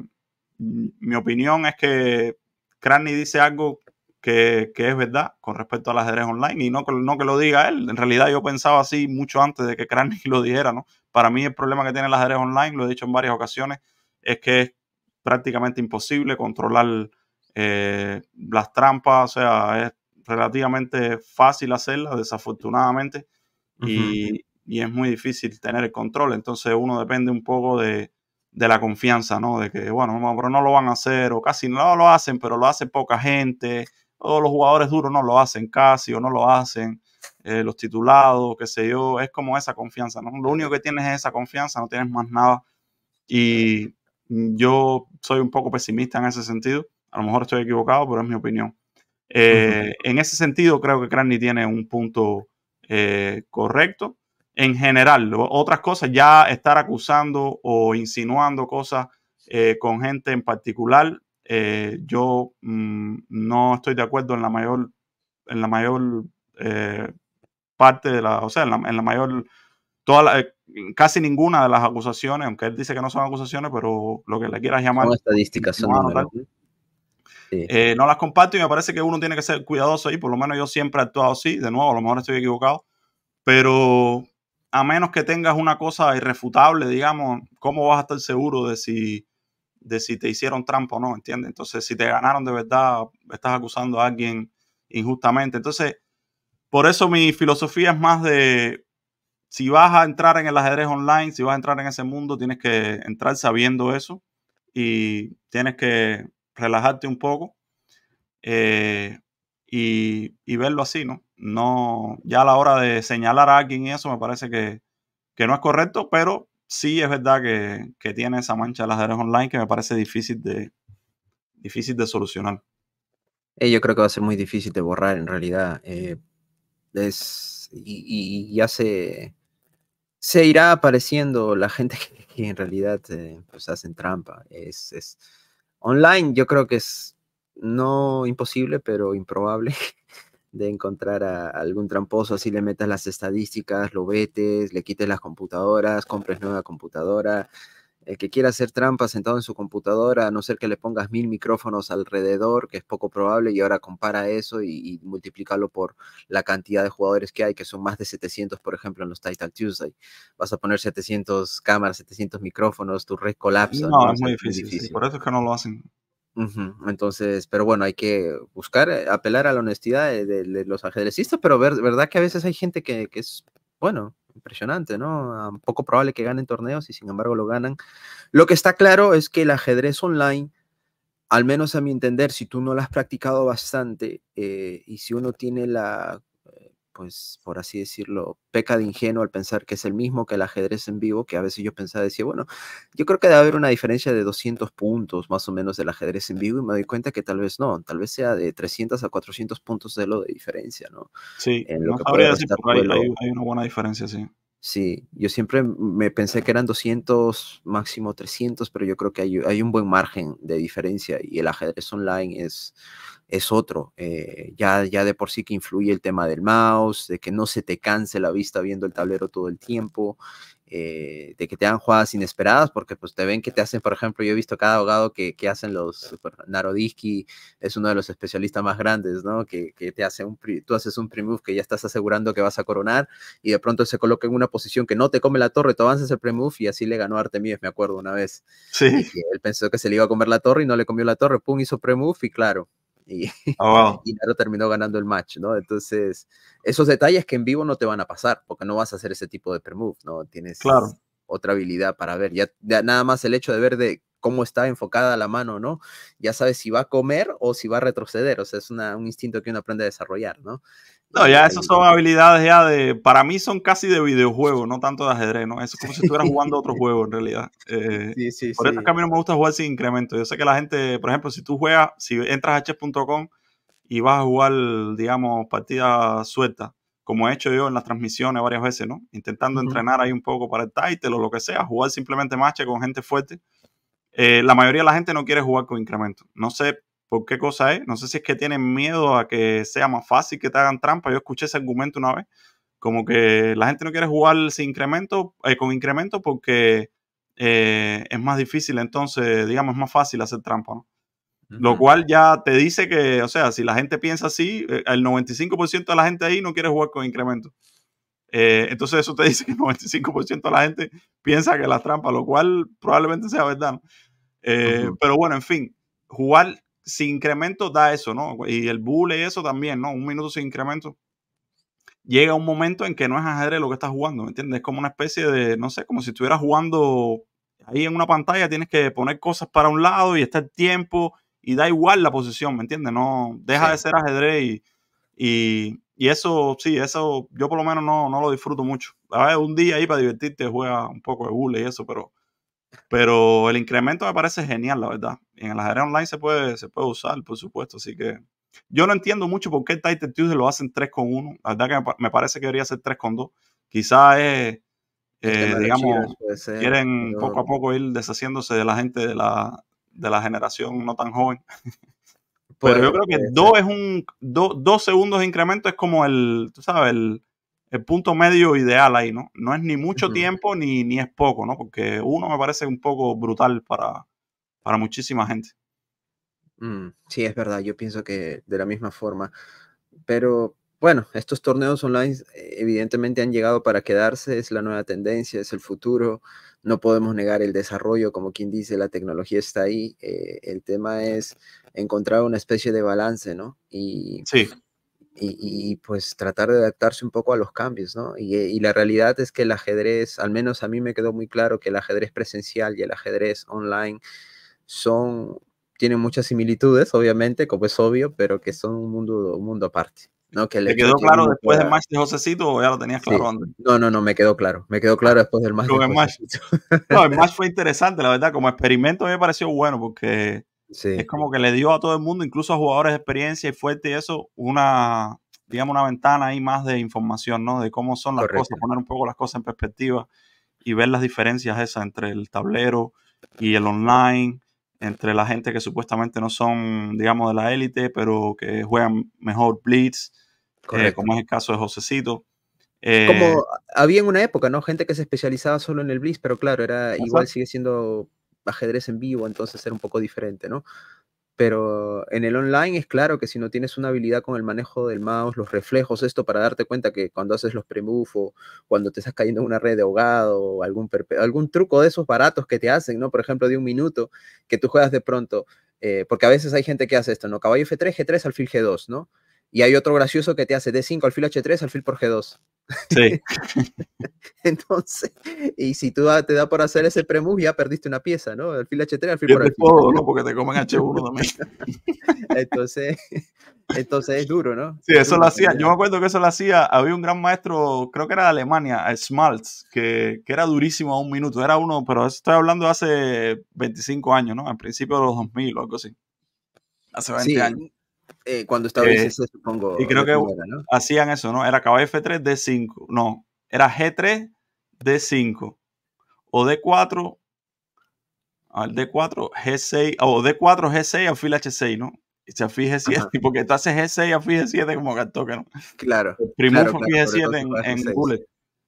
mi opinión es que Cranny dice algo que, es verdad con respecto a las ajedrez online y no, no que lo diga él. En realidad yo pensaba así mucho antes de que Cranny lo dijera, ¿no? Para mí el problema que tiene las ajedrez online, lo he dicho en varias ocasiones, es que es prácticamente imposible controlar eh, las trampas, o sea, es relativamente fácil hacerlas, desafortunadamente, y, y es muy difícil tener el control. Entonces uno depende un poco de, de la confianza, ¿no? De que, bueno, no, pero no lo van a hacer, o casi no lo hacen, pero lo hace poca gente, o los jugadores duros no lo hacen casi, o no lo hacen, eh, los titulados, qué sé yo, es como esa confianza, ¿no? Lo único que tienes es esa confianza, no tienes más nada. Y yo soy un poco pesimista en ese sentido, a lo mejor estoy equivocado, pero es mi opinión. Eh, en ese sentido, creo que Cranny tiene un punto eh, correcto en general. Otras cosas, ya estar acusando o insinuando cosas eh, con gente en particular, eh, yo mm, no estoy de acuerdo en la mayor, en la mayor eh, parte de la, o sea, en la, mayor, toda casi ninguna de las acusaciones, aunque él dice que no son acusaciones, pero lo que le quieras llamar. no las comparto y me parece que uno tiene que ser cuidadoso ahí, por lo menos yo siempre he actuado así, de nuevo, a lo mejor estoy equivocado, pero a menos que tengas una cosa irrefutable, digamos, ¿cómo vas a estar seguro de si, de si te hicieron trampa o no? ¿Entiendes? Entonces, si te ganaron de verdad, estás acusando a alguien injustamente. Entonces, por eso mi filosofía es más de, si vas a entrar en el ajedrez online, si vas a entrar en ese mundo, tienes que entrar sabiendo eso y tienes que relajarte un poco eh, y verlo así, ¿no? no, ya a la hora de señalar a alguien eso me parece que, no es correcto, pero sí es verdad que, tiene esa mancha las redes online que me parece difícil de, difícil de solucionar. Eh, yo creo que va a ser muy difícil de borrar en realidad. Eh, y, ya se, irá apareciendo la gente que, en realidad eh, pues hacen trampa. es, online yo creo que es no imposible, pero improbable de encontrar a algún tramposo, así le metas las estadísticas, lo vetes, le quites las computadoras, compres nueva computadora. El que quiera hacer trampa sentado en su computadora, a no ser que le pongas mil micrófonos alrededor, que es poco probable, y ahora compara eso y, y por la cantidad de jugadores que hay, que son más de 700, por ejemplo, en los Titan Tuesday. Vas a poner 700 cámaras, 700 micrófonos, tu red colapsa. No, es muy difícil. por eso es que no lo hacen. Entonces, pero bueno, hay que buscar, eh, apelar a la honestidad de, los ajedrecistas, pero ver, verdad que a veces hay gente que, es, bueno, impresionante, ¿no? Poco probable que ganen torneos y sin embargo lo ganan. Lo que está claro es que el ajedrez online, al menos a mi entender, si tú no lo has practicado bastante eh, y si uno tiene la pues por así decirlo, peca de ingenuo al pensar que es el mismo que el ajedrez en vivo, que a veces yo pensaba, decía, bueno, yo creo que debe haber una diferencia de 200 puntos más o menos del ajedrez en vivo y me doy cuenta que tal vez no, tal vez sea de 300 a 400 puntos de lo de diferencia, ¿no? Sí, hay, hay, una buena diferencia, sí. Sí, yo siempre me pensé que eran 200, máximo 300, pero yo creo que hay, un buen margen de diferencia y el ajedrez online es, es otro. Eh, ya, ya de por sí que influye el tema del mouse, de que no se te canse la vista viendo el tablero todo el tiempo, eh, de que te dan jugadas inesperadas, porque pues te ven que te hacen, por ejemplo, yo he visto cada abogado que, que hacen los, Narodiski, es uno de los especialistas más grandes, ¿no? Que, te hace un, tú haces un pre que ya estás asegurando que vas a coronar y de pronto se coloca en una posición que no te come la torre, tú avanzas el pre-move y así le ganó a me acuerdo una vez. Sí. él pensó que se le iba a comer la torre y no le comió la torre, pum, hizo pre-move y claro, y, oh, terminó ganando el match, ¿no? Entonces, esos detalles que en vivo no te van a pasar porque no vas a hacer ese tipo de permut, ¿no? Tienes otra habilidad para ver. Ya, nada más el hecho de ver de cómo está enfocada la mano, ¿no? Ya sabes si va a comer o si va a retroceder, o sea, es un instinto que uno aprende a desarrollar, ¿no? No, ya este, esas son habilidades ya de. Para mí son casi de videojuego, no tanto de ajedrez, ¿no? Eso es como si estuvieras jugando otro juego en realidad. Eh, sí, sí, por eso es que a mí no me gusta jugar sin incremento. Yo sé que la gente, por ejemplo, si tú juegas, si entras a chess.com y vas a jugar, digamos, partidas sueltas, como he hecho yo en las transmisiones varias veces, ¿no? Intentando entrenar ahí un poco para el title o lo que sea, jugar simplemente match con gente fuerte. Eh, la mayoría de la gente no quiere jugar con incremento. No sé ¿Por qué cosa es? No sé si es que tienen miedo a que sea más fácil que te hagan trampa. Yo escuché ese argumento una vez, como que la gente no quiere jugar sin incremento, eh, con incremento porque eh, es más difícil, entonces, digamos, es más fácil hacer trampa, Lo cual ya te dice que, o sea, si la gente piensa así, eh, el 95% de la gente ahí no quiere jugar con incremento. entonces eso te dice que el 95% de la gente piensa que es la trampa, lo cual probablemente sea verdad. Pero bueno, en fin, jugar sin incremento da eso, ¿no? Y el bullet y eso también, ¿no? Un minuto sin incremento. Llega un momento en que no es ajedrez lo que estás jugando, ¿me entiendes? Es como una especie de, no sé, como si estuvieras jugando ahí en una pantalla, tienes que poner cosas para un lado y está el tiempo y da igual la posición, ¿me entiendes? No, deja de ser ajedrez y, eso, sí, eso yo por lo menos no, lo disfruto mucho. A ver, un día ahí para divertirte juega un poco de bule y eso, pero, pero el incremento me parece genial, la verdad en el ajedrez online se puede, se puede usar, por supuesto. Así que yo no entiendo mucho por qué Titan Tunes Tuesday lo hacen 3 con 1. La verdad que me parece que debería ser 3 con 2. Quizás es, eh, digamos, quieren poco a poco ir deshaciéndose de la gente de la, de la generación no tan joven. pero yo creo que 2 es un segundos de incremento es como el, tú sabes, el, el, punto medio ideal ahí, ¿no? No es ni mucho tiempo ni, ni es poco, ¿no? Porque uno me parece un poco brutal para, para muchísima gente. Mm, sí, es verdad, yo pienso que de la misma forma. Pero bueno, estos torneos online eh, evidentemente han llegado para quedarse, es la nueva tendencia, es el futuro, no podemos negar el desarrollo, como quien dice, la tecnología está ahí, eh, el tema es encontrar una especie de balance, ¿no? Y, sí. Y, pues tratar de adaptarse un poco a los cambios, ¿no? Y, eh, y la realidad es que el ajedrez, al menos a mí me quedó muy claro que el ajedrez presencial y el ajedrez online son, tienen muchas similitudes, obviamente, como es obvio, pero que son un mundo, mundo aparte. Que ¿Te quedó claro después del match de Josecito o ya lo tenías claro antes? No, no, no, me quedó claro. Me quedó claro después del match. De el No, el match fue interesante, la verdad. Como experimento me pareció bueno porque es como que le dio a todo el mundo, incluso a jugadores de experiencia y fuerte y eso, una, digamos, una ventana ahí más de información, ¿no? De cómo son las cosas, poner un poco las cosas en perspectiva y ver las diferencias esas entre el tablero y el online entre la gente que supuestamente no son, digamos, de la élite, pero que juegan mejor blitz, eh, como es el caso de Josecito. Eh, como había en una época, ¿no? Gente que se especializaba solo en el blitz, pero claro, era igual sigue siendo ajedrez en vivo, entonces era un poco diferente, ¿no? Pero en el online es claro que si no tienes una habilidad con el manejo del mouse, los reflejos, esto para darte cuenta que cuando haces los pre o cuando te estás cayendo en una red de ahogado o algún, algún truco de esos baratos que te hacen, ¿no? Por ejemplo, de un minuto, que tú juegas de pronto, eh, porque a veces hay gente que hace esto, ¿no? Caballo F3, G3, alfil G2, ¿no? Y hay otro gracioso que te hace D5, alfil H3, alfil por G2. Sí. Entonces, y si tú te da por hacer ese premug ya perdiste una pieza, ¿no? El fil H3, el fil por el todo, ¿no? Porque te comen H1 también. entonces, entonces es duro, ¿no? Sí, eso lo hacía. Yo me acuerdo que eso lo hacía. Había un gran maestro, creo que era de Alemania, eh, Smaltz, que, que era durísimo a un minuto. Era uno, pero estoy hablando de hace 25 años, ¿no? Al principio de los 2000 o algo así. Hace 20 años eh, cuando estaba eh, supongo. Y creo que hacían eso, ¿no? Era caballo F3, D5. No, era G3, D5. O D4, al D4, G6, o D4, G6, fila H6, ¿no? Y se afije 7 porque tú haces G6, afil 7 como que ¿no? Claro. Primero 7 en, en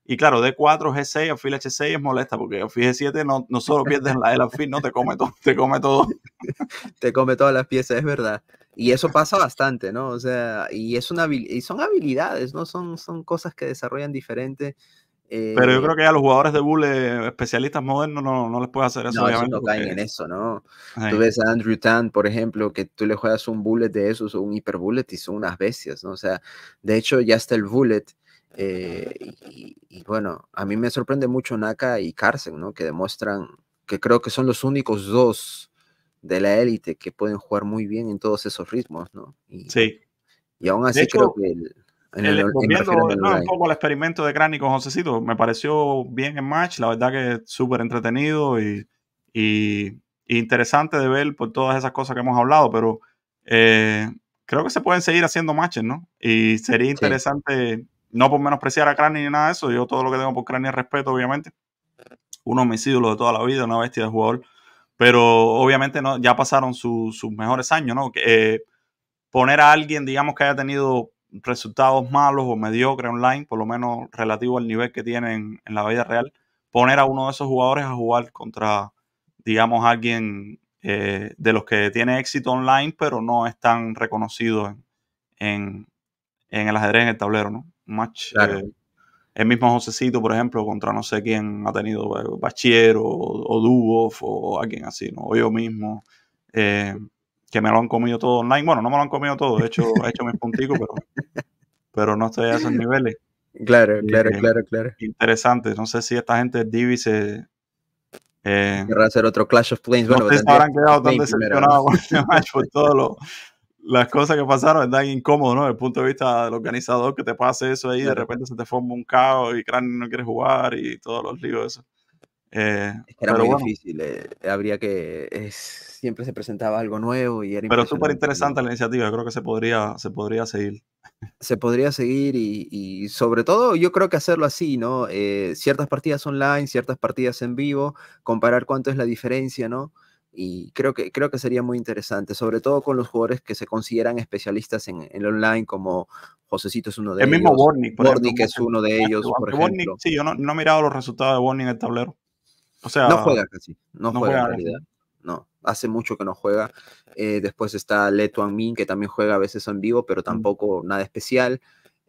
Y claro, D4, G6, afil H6 es molesta, porque afil G7 no, no solo pierdes la afil, no, te come todo, te come todo. te come todas las piezas, es verdad. Y eso pasa bastante, ¿no? O sea, y, es una, y son habilidades, ¿no? Son, son cosas que desarrollan diferente. Pero yo eh creo que a los jugadores de bullet especialistas modernos, no, no, les puede hacer eso. No, no caen en eso, ¿no? Tú ves a Andrew Tan, por ejemplo, que tú le juegas un bullet de esos un hiper bullet y son unas bestias, ¿no? O sea, de hecho, ya está el bullet. Eh, y, y, bueno, a mí me sorprende mucho Naka y Carson, ¿no? Que demuestran que creo que son los únicos dos de la élite que pueden jugar muy bien en todos esos ritmos, ¿no? Y, sí. Y aún así creo que el, en el, experimento de Crani con Josecito, me pareció bien el match, la verdad que súper entretenido y, y, interesante de ver por todas esas cosas que hemos hablado, pero eh, creo que se pueden seguir haciendo matches, ¿no? Y sería interesante, no por menospreciar a Crani ni nada de eso, yo todo lo que tengo por Crani respeto, obviamente, uno de mis ídolos de toda la vida, una bestia de jugador, pero obviamente no, ya pasaron sus mejores años, ¿no? Eh, poner a alguien, digamos, que haya tenido resultados malos o mediocres online, por lo menos relativo al nivel que tienen en la vida real, poner a uno de esos jugadores a jugar contra, digamos, alguien eh, de los que tiene éxito online, pero no es tan reconocido en, el ajedrez en el tablero, ¿no? match eh, el mismo Josecito, por ejemplo, contra no sé quién ha tenido eh, Bachiero o, o Dubov o alguien así, ¿no? o yo mismo, eh, que me lo han comido todo online. Bueno, no me lo han comido todo, he hecho, he hecho mis punticos, pero, pero no estoy a esos niveles. Claro, claro, eh, claro, claro. Interesante, no sé si esta gente de Divi se... Querrá hacer otro Clash of Planes. Bueno, habrán quedado tan decepcionados este por todo lo, las cosas que pasaron están incómodo, ¿no? Desde el punto de vista del organizador, que te pase eso ahí, de repente se te forma un caos y Crane no quiere jugar y todos los líos, eso. Eh, era muy difícil, eh, habría que. Es, siempre se presentaba algo nuevo y era Pero súper interesante la iniciativa, yo creo que se podría, se podría seguir. Se podría seguir y, y sobre todo yo creo que hacerlo así, ¿no? Eh, ciertas partidas online, ciertas partidas en vivo, comparar cuánto es la diferencia, ¿no? y creo que, creo que sería muy interesante, sobre todo con los jugadores que se consideran especialistas en, el online, como Josecito es uno de ellos. El mismo Bornik. es uno de ellos, por ejemplo. sí, yo no, he mirado los resultados de Bornik en el tablero. O sea, no juega casi, no, juega, en realidad. No, hace mucho que no juega. Eh, después está Letuan Min, que también juega a veces en vivo, pero mm. tampoco nada especial.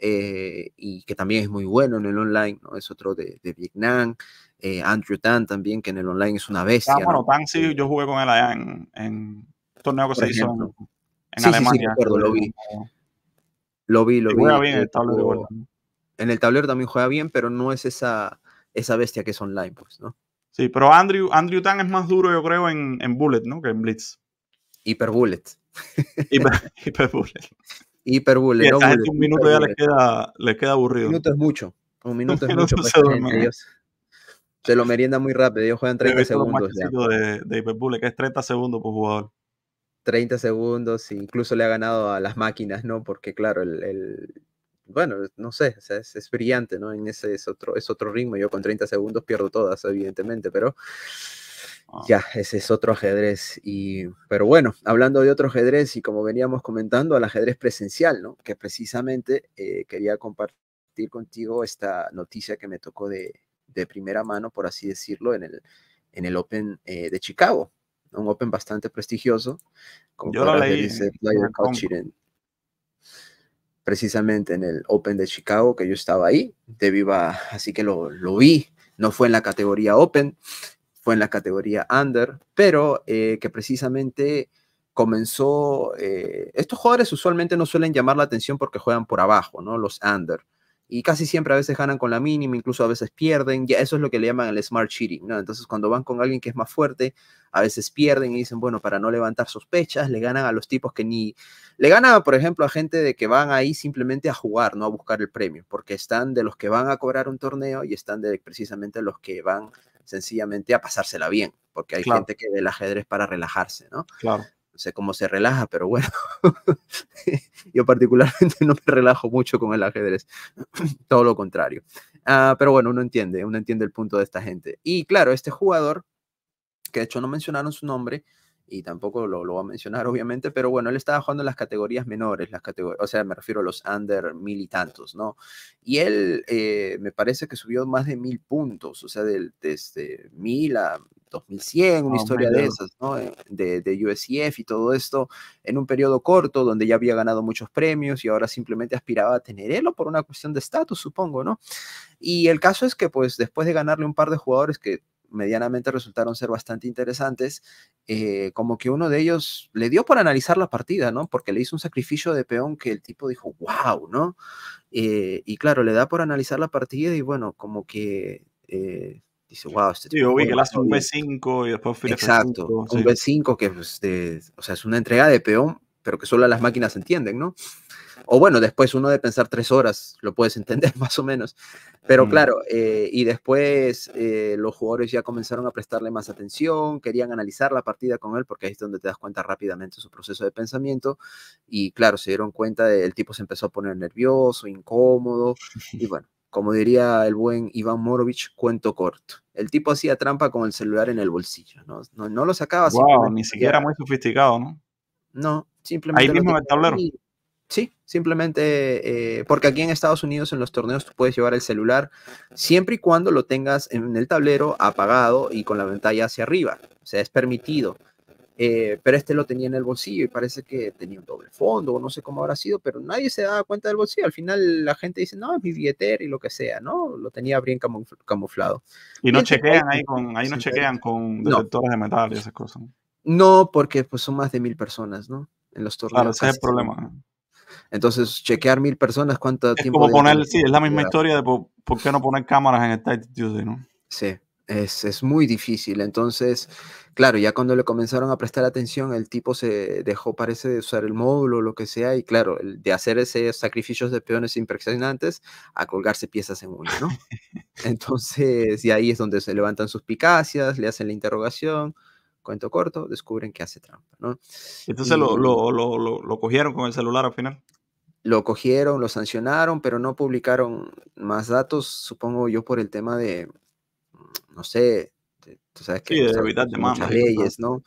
Eh, y que también es muy bueno en el online, ¿no? Es otro de, Vietnam. Eh, Andrew Tan también, que en el online es una ah, bestia. Ah, bueno, Tan sí, eh, yo jugué con él allá en, en torneo que se hizo en, Alemania. Sí, sí, lo vi. Lo vi, lo Juega bien el tablero. en el tablero también juega bien, pero no es esa, esa bestia que es online, pues, ¿no? Sí, pero Andrew, Andrew Tan es más duro, yo creo, en, en Bullet, ¿no? Que en Blitz. Hiper Bullet. hiper Bullet hiperbule. No un minuto ya les queda, queda aburrido. Un minuto es mucho. Un minuto es mucho. Se, pues, se, lo merienda muy rápido. Ellos juegan 30 segundos. Ya. De, de hiperbule, que es 30 segundos por jugador. 30 segundos, incluso le ha ganado a las máquinas, ¿no? Porque claro, el, el bueno, no sé, es, es, brillante, ¿no? En ese es otro, es otro ritmo, yo con 30 segundos pierdo todas, evidentemente, pero Ah. Ya, ese es otro ajedrez. Y, pero bueno, hablando de otro ajedrez y como veníamos comentando, al ajedrez presencial, ¿no? Que precisamente eh, quería compartir contigo esta noticia que me tocó de, de, primera mano, por así decirlo, en el, en el Open eh, de Chicago. Un Open bastante prestigioso. Como Yo lo leí. precisamente en el Open de Chicago, que yo estaba ahí, de viva, así que lo, lo vi, no fue en la categoría Open, fue en la categoría under, pero eh, que precisamente comenzó, eh, estos jugadores usualmente no suelen llamar la atención porque juegan por abajo, ¿no? Los under. Y casi siempre a veces ganan con la mínima, incluso a veces pierden, ya eso es lo que le llaman el smart cheating, ¿no? Entonces cuando van con alguien que es más fuerte, a veces pierden y dicen, bueno, para no levantar sospechas, le ganan a los tipos que ni, le ganan, por ejemplo, a gente de que van ahí simplemente a jugar, no a buscar el premio, porque están de los que van a cobrar un torneo y están de precisamente los que van sencillamente a pasársela bien, porque hay gente que ve el ajedrez para relajarse, ¿no? Claro. No sé cómo se relaja, pero bueno, yo particularmente no me relajo mucho con el ajedrez, todo lo contrario. Ah, pero bueno, uno entiende, uno entiende el punto de esta gente. Y claro, este jugador, que de hecho no mencionaron su nombre, y tampoco lo, lo va a mencionar, obviamente, pero bueno, él estaba jugando en las categorías menores, las categorías, o sea, me refiero a los under mil y tantos, ¿no? Y él eh, me parece que subió más de mil puntos, o sea, desde mil a 2100, una oh, historia de esas, ¿no? Eh, de, de y todo esto, en un periodo corto donde ya había ganado muchos premios y ahora simplemente aspiraba a tener por una cuestión de estatus, supongo, ¿no? Y el caso es que, pues, después de ganarle un par de jugadores que medianamente resultaron ser bastante interesantes, eh, como que uno de ellos le dio por analizar la partida, ¿no? Porque le hizo un sacrificio de peón que el tipo dijo, wow, ¿no? Eh, y claro, le da por analizar la partida y bueno, como que... Eh, dice, wow, este tipo. un B5 y después Exacto, un B5 que, pues, o sea, es una entrega de peón pero que solo las máquinas entienden, ¿no? O bueno, después uno de pensar tres horas, lo puedes entender más o menos. Pero claro, eh, y después eh, los jugadores ya comenzaron a prestarle más atención, querían analizar la partida con él, porque ahí es donde te das cuenta rápidamente su proceso de pensamiento. Y claro, se dieron cuenta, de, el tipo se empezó a poner nervioso, incómodo, y bueno, como diría el buen Iván Morovich, cuento corto. El tipo hacía trampa con el celular en el bolsillo, ¿no? No, lo sacaba. Wow, ni siquiera muy sofisticado, ¿no? No, simplemente. Ahí mismo el tablero. sí, simplemente eh, porque aquí en Estados Unidos en los torneos tú puedes llevar el celular siempre y cuando lo tengas en el tablero apagado y con la pantalla hacia arriba. O sea, es permitido. Eh, pero este lo tenía en el bolsillo y parece que tenía un doble fondo o no sé cómo habrá sido, pero nadie se daba cuenta del bolsillo. Al final la gente dice, no, es mi billeter y lo que sea, ¿no? Lo tenía bien camuflado. Y no chequean ahí con, ahí no chequean con detectores de metal y esas cosas. No, porque pues son más de mil personas, ¿no? En los torneos. Claro, ese es el problema. Entonces, chequear mil personas, ¿cuánto es tiempo? Como poner, sí, es la misma historia de por, qué no poner cámaras en el Tuesday, ¿no? Sí, es, es, muy difícil. Entonces, claro, ya cuando le comenzaron a prestar atención, el tipo se dejó, parece, de usar el módulo o lo que sea, y claro, de hacer esos sacrificios de peones impresionantes a colgarse piezas en uno ¿no? Entonces, y ahí es donde se levantan sus le hacen la interrogación, cuento corto, descubren que hace trampa, ¿no? Entonces lo, lo, lo, lo, cogieron con el celular al final. Lo cogieron, lo sancionaron, pero no publicaron más datos, supongo yo, por el tema de, no sé, tú sabes que de muchas leyes, ¿no?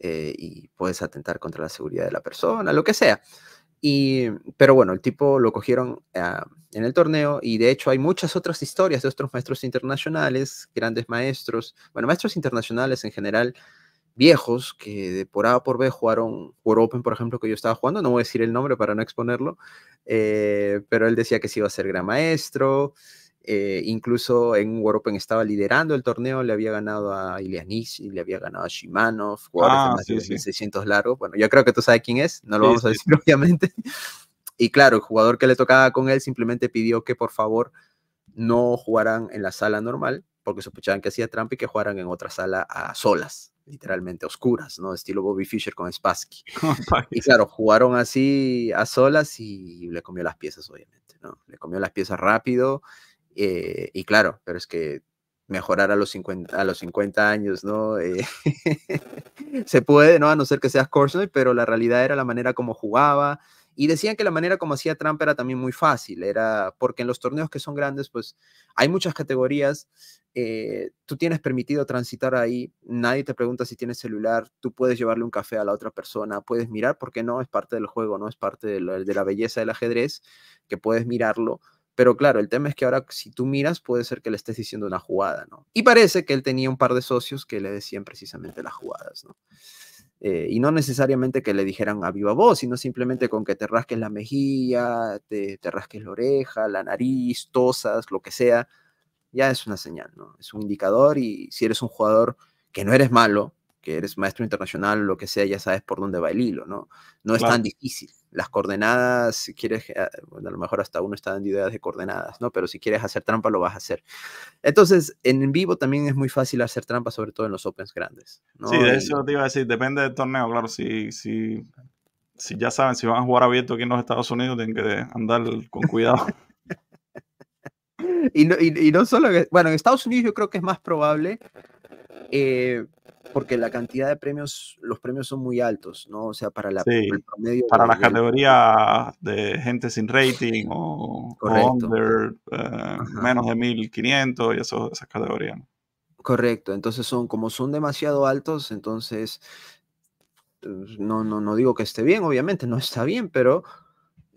Eh, y puedes atentar contra la seguridad de la persona, lo que sea. Y, pero bueno, el tipo lo cogieron ah, en el torneo y de hecho hay muchas otras historias de otros maestros internacionales, grandes maestros, bueno, maestros internacionales en general viejos que de por A por B jugaron por Open, por ejemplo, que yo estaba jugando, no voy a decir el nombre para no exponerlo, eh, pero él decía que sí iba a ser gran maestro, eh, incluso en World Open estaba liderando el torneo, le había ganado a Ilianis y le había ganado a Shimanov, jugadores de ah, más de 1600 largos, bueno, yo creo que tú sabes quién es, no lo vamos a decir obviamente, y claro, el jugador que le tocaba con él simplemente pidió que por favor no jugaran en la sala normal, porque sospechaban que hacía trampa y que jugaran en otra sala a solas, literalmente oscuras, ¿no? Estilo Bobby Fischer con Spassky. y claro, jugaron así a solas y le comió las piezas, obviamente, ¿no? Le comió las piezas rápido eh, y claro, pero es que mejorar a los 50, años, ¿no? Eh, se puede, ¿no? A no ser que seas Corson, pero la realidad era la manera como jugaba. Y decían que la manera como hacía Trump era también muy fácil, era porque en los torneos que son grandes, pues hay muchas categorías, eh, tú tienes permitido transitar ahí, nadie te pregunta si tienes celular, tú puedes llevarle un café a la otra persona, puedes mirar, porque no, es parte del juego, no es parte de la, belleza del ajedrez, que puedes mirarlo, pero claro, el tema es que ahora si tú miras puede ser que le estés diciendo una jugada, ¿no? Y parece que él tenía un par de socios que le decían precisamente las jugadas, ¿no? Eh, y no necesariamente que le dijeran a viva voz, sino simplemente con que te rasques la mejilla, te, te rasques la oreja, la nariz, tosas, lo que sea, ya es una señal, ¿no? Es un indicador y si eres un jugador que no eres malo, que eres maestro internacional lo que sea, ya sabes por dónde va el hilo, ¿no? No es tan difícil. Las coordenadas, si quieres, eh, bueno, a lo mejor hasta uno está dando ideas de coordenadas, ¿no? Pero si quieres hacer trampa, lo vas a hacer. Entonces, en vivo también es muy fácil hacer trampa, sobre todo en los opens grandes, Sí, de eso te iba a decir, depende del torneo, claro, si... si... Si ya saben, si van a jugar abierto aquí en los Estados Unidos, tienen que andar con cuidado. Y no, y, solo, e, bueno, en Estados Unidos yo creo que es más probable eh, porque la cantidad de premios, los premios son muy altos, ¿no? O sea, para la, promedio. Para la categoría de gente sin rating o, eh, menos de 1500 y eso, esas categorías. Correcto, entonces son, como son demasiado altos, entonces pues, no, no, no digo que esté bien, obviamente no está bien, pero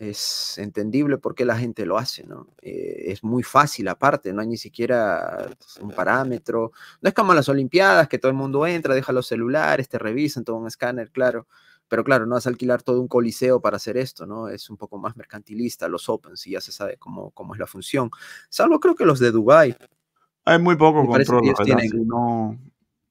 es entendible por qué la gente lo hace, ¿no? Eh, es muy fácil aparte, no hay ni siquiera un parámetro. No es como las Olimpiadas, que todo el mundo entra, deja los celulares, te revisan, todo un escáner, claro. Pero claro, no vas a alquilar todo un coliseo para hacer esto, ¿no? Es un poco más mercantilista los Opens y ya se sabe cómo, cómo es la función. Salvo creo que los de Dubai Hay muy poco control,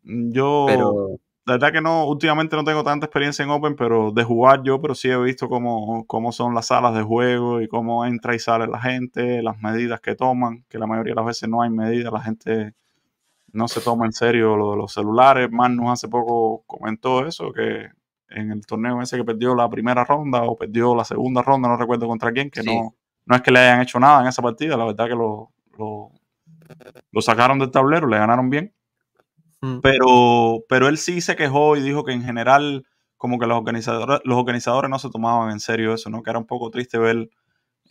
Yo la verdad que no, últimamente no tengo tanta experiencia en Open, pero de jugar yo, pero sí he visto cómo, son las salas de juego y cómo entra y sale la gente, las medidas que toman, que la mayoría de las veces no hay medidas, la gente no se toma en serio lo de los celulares. Magnus hace poco comentó eso, que en el torneo ese que perdió la primera ronda o perdió la segunda ronda, no recuerdo contra quién, que no, no es que le hayan hecho nada en esa partida, la verdad que lo, lo sacaron del tablero, le ganaron bien Mm. Pero, pero él sí se quejó y dijo que en general como que los organizadores, los organizadores no se tomaban en serio eso, ¿no? Que era un poco triste ver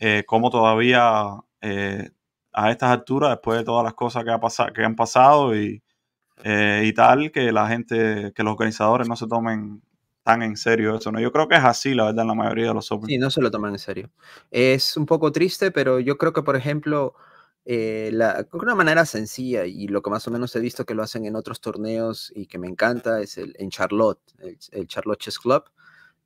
eh, cómo todavía eh, a estas alturas, después de todas las cosas que, ha pasado, que han pasado y, eh, y tal, que la gente, que los organizadores no se tomen tan en serio eso, ¿no? Yo creo que es así, la verdad, en la mayoría de los Open. Sí, no se lo toman en serio. Es un poco triste, pero yo creo que, por ejemplo, eh, la, una manera sencilla y lo que más o menos he visto que lo hacen en otros torneos y que me encanta es el, en Charlotte, el, Charlotte Chess Club,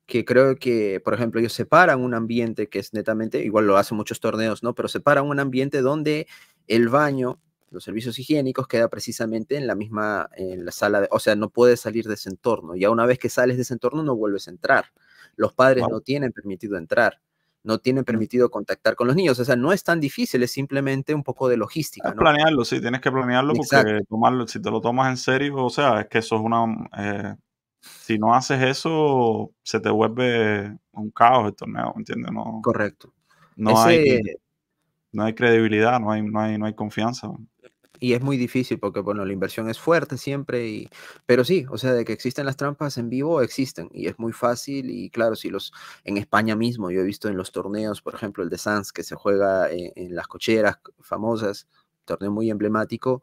que creo que, por ejemplo, ellos separan un ambiente que es netamente, igual lo hacen muchos torneos, ¿no? Pero separan un ambiente donde el baño, los servicios higiénicos, queda precisamente en la misma, en la sala, de, o sea, no puedes salir de ese entorno. Ya una vez que sales de ese entorno no vuelves a entrar. Los padres no tienen permitido entrar no tienen permitido contactar con los niños. O sea, no es tan difícil, es simplemente un poco de logística. ¿no? Planearlo, sí, tienes que planearlo porque tomarlo, si te lo tomas en serio, o sea, es que eso es una... Eh, si no haces eso, se te vuelve un caos el torneo, ¿entiendes? Correcto. No hay no hay credibilidad, no hay, no hay, no hay confianza y es muy difícil porque, bueno, la inversión es fuerte siempre, y, pero sí, o sea, de que existen las trampas en vivo, existen y es muy fácil y claro, si los en España mismo, yo he visto en los torneos, por ejemplo, el de Sanz que se juega en las cocheras famosas, torneo muy emblemático,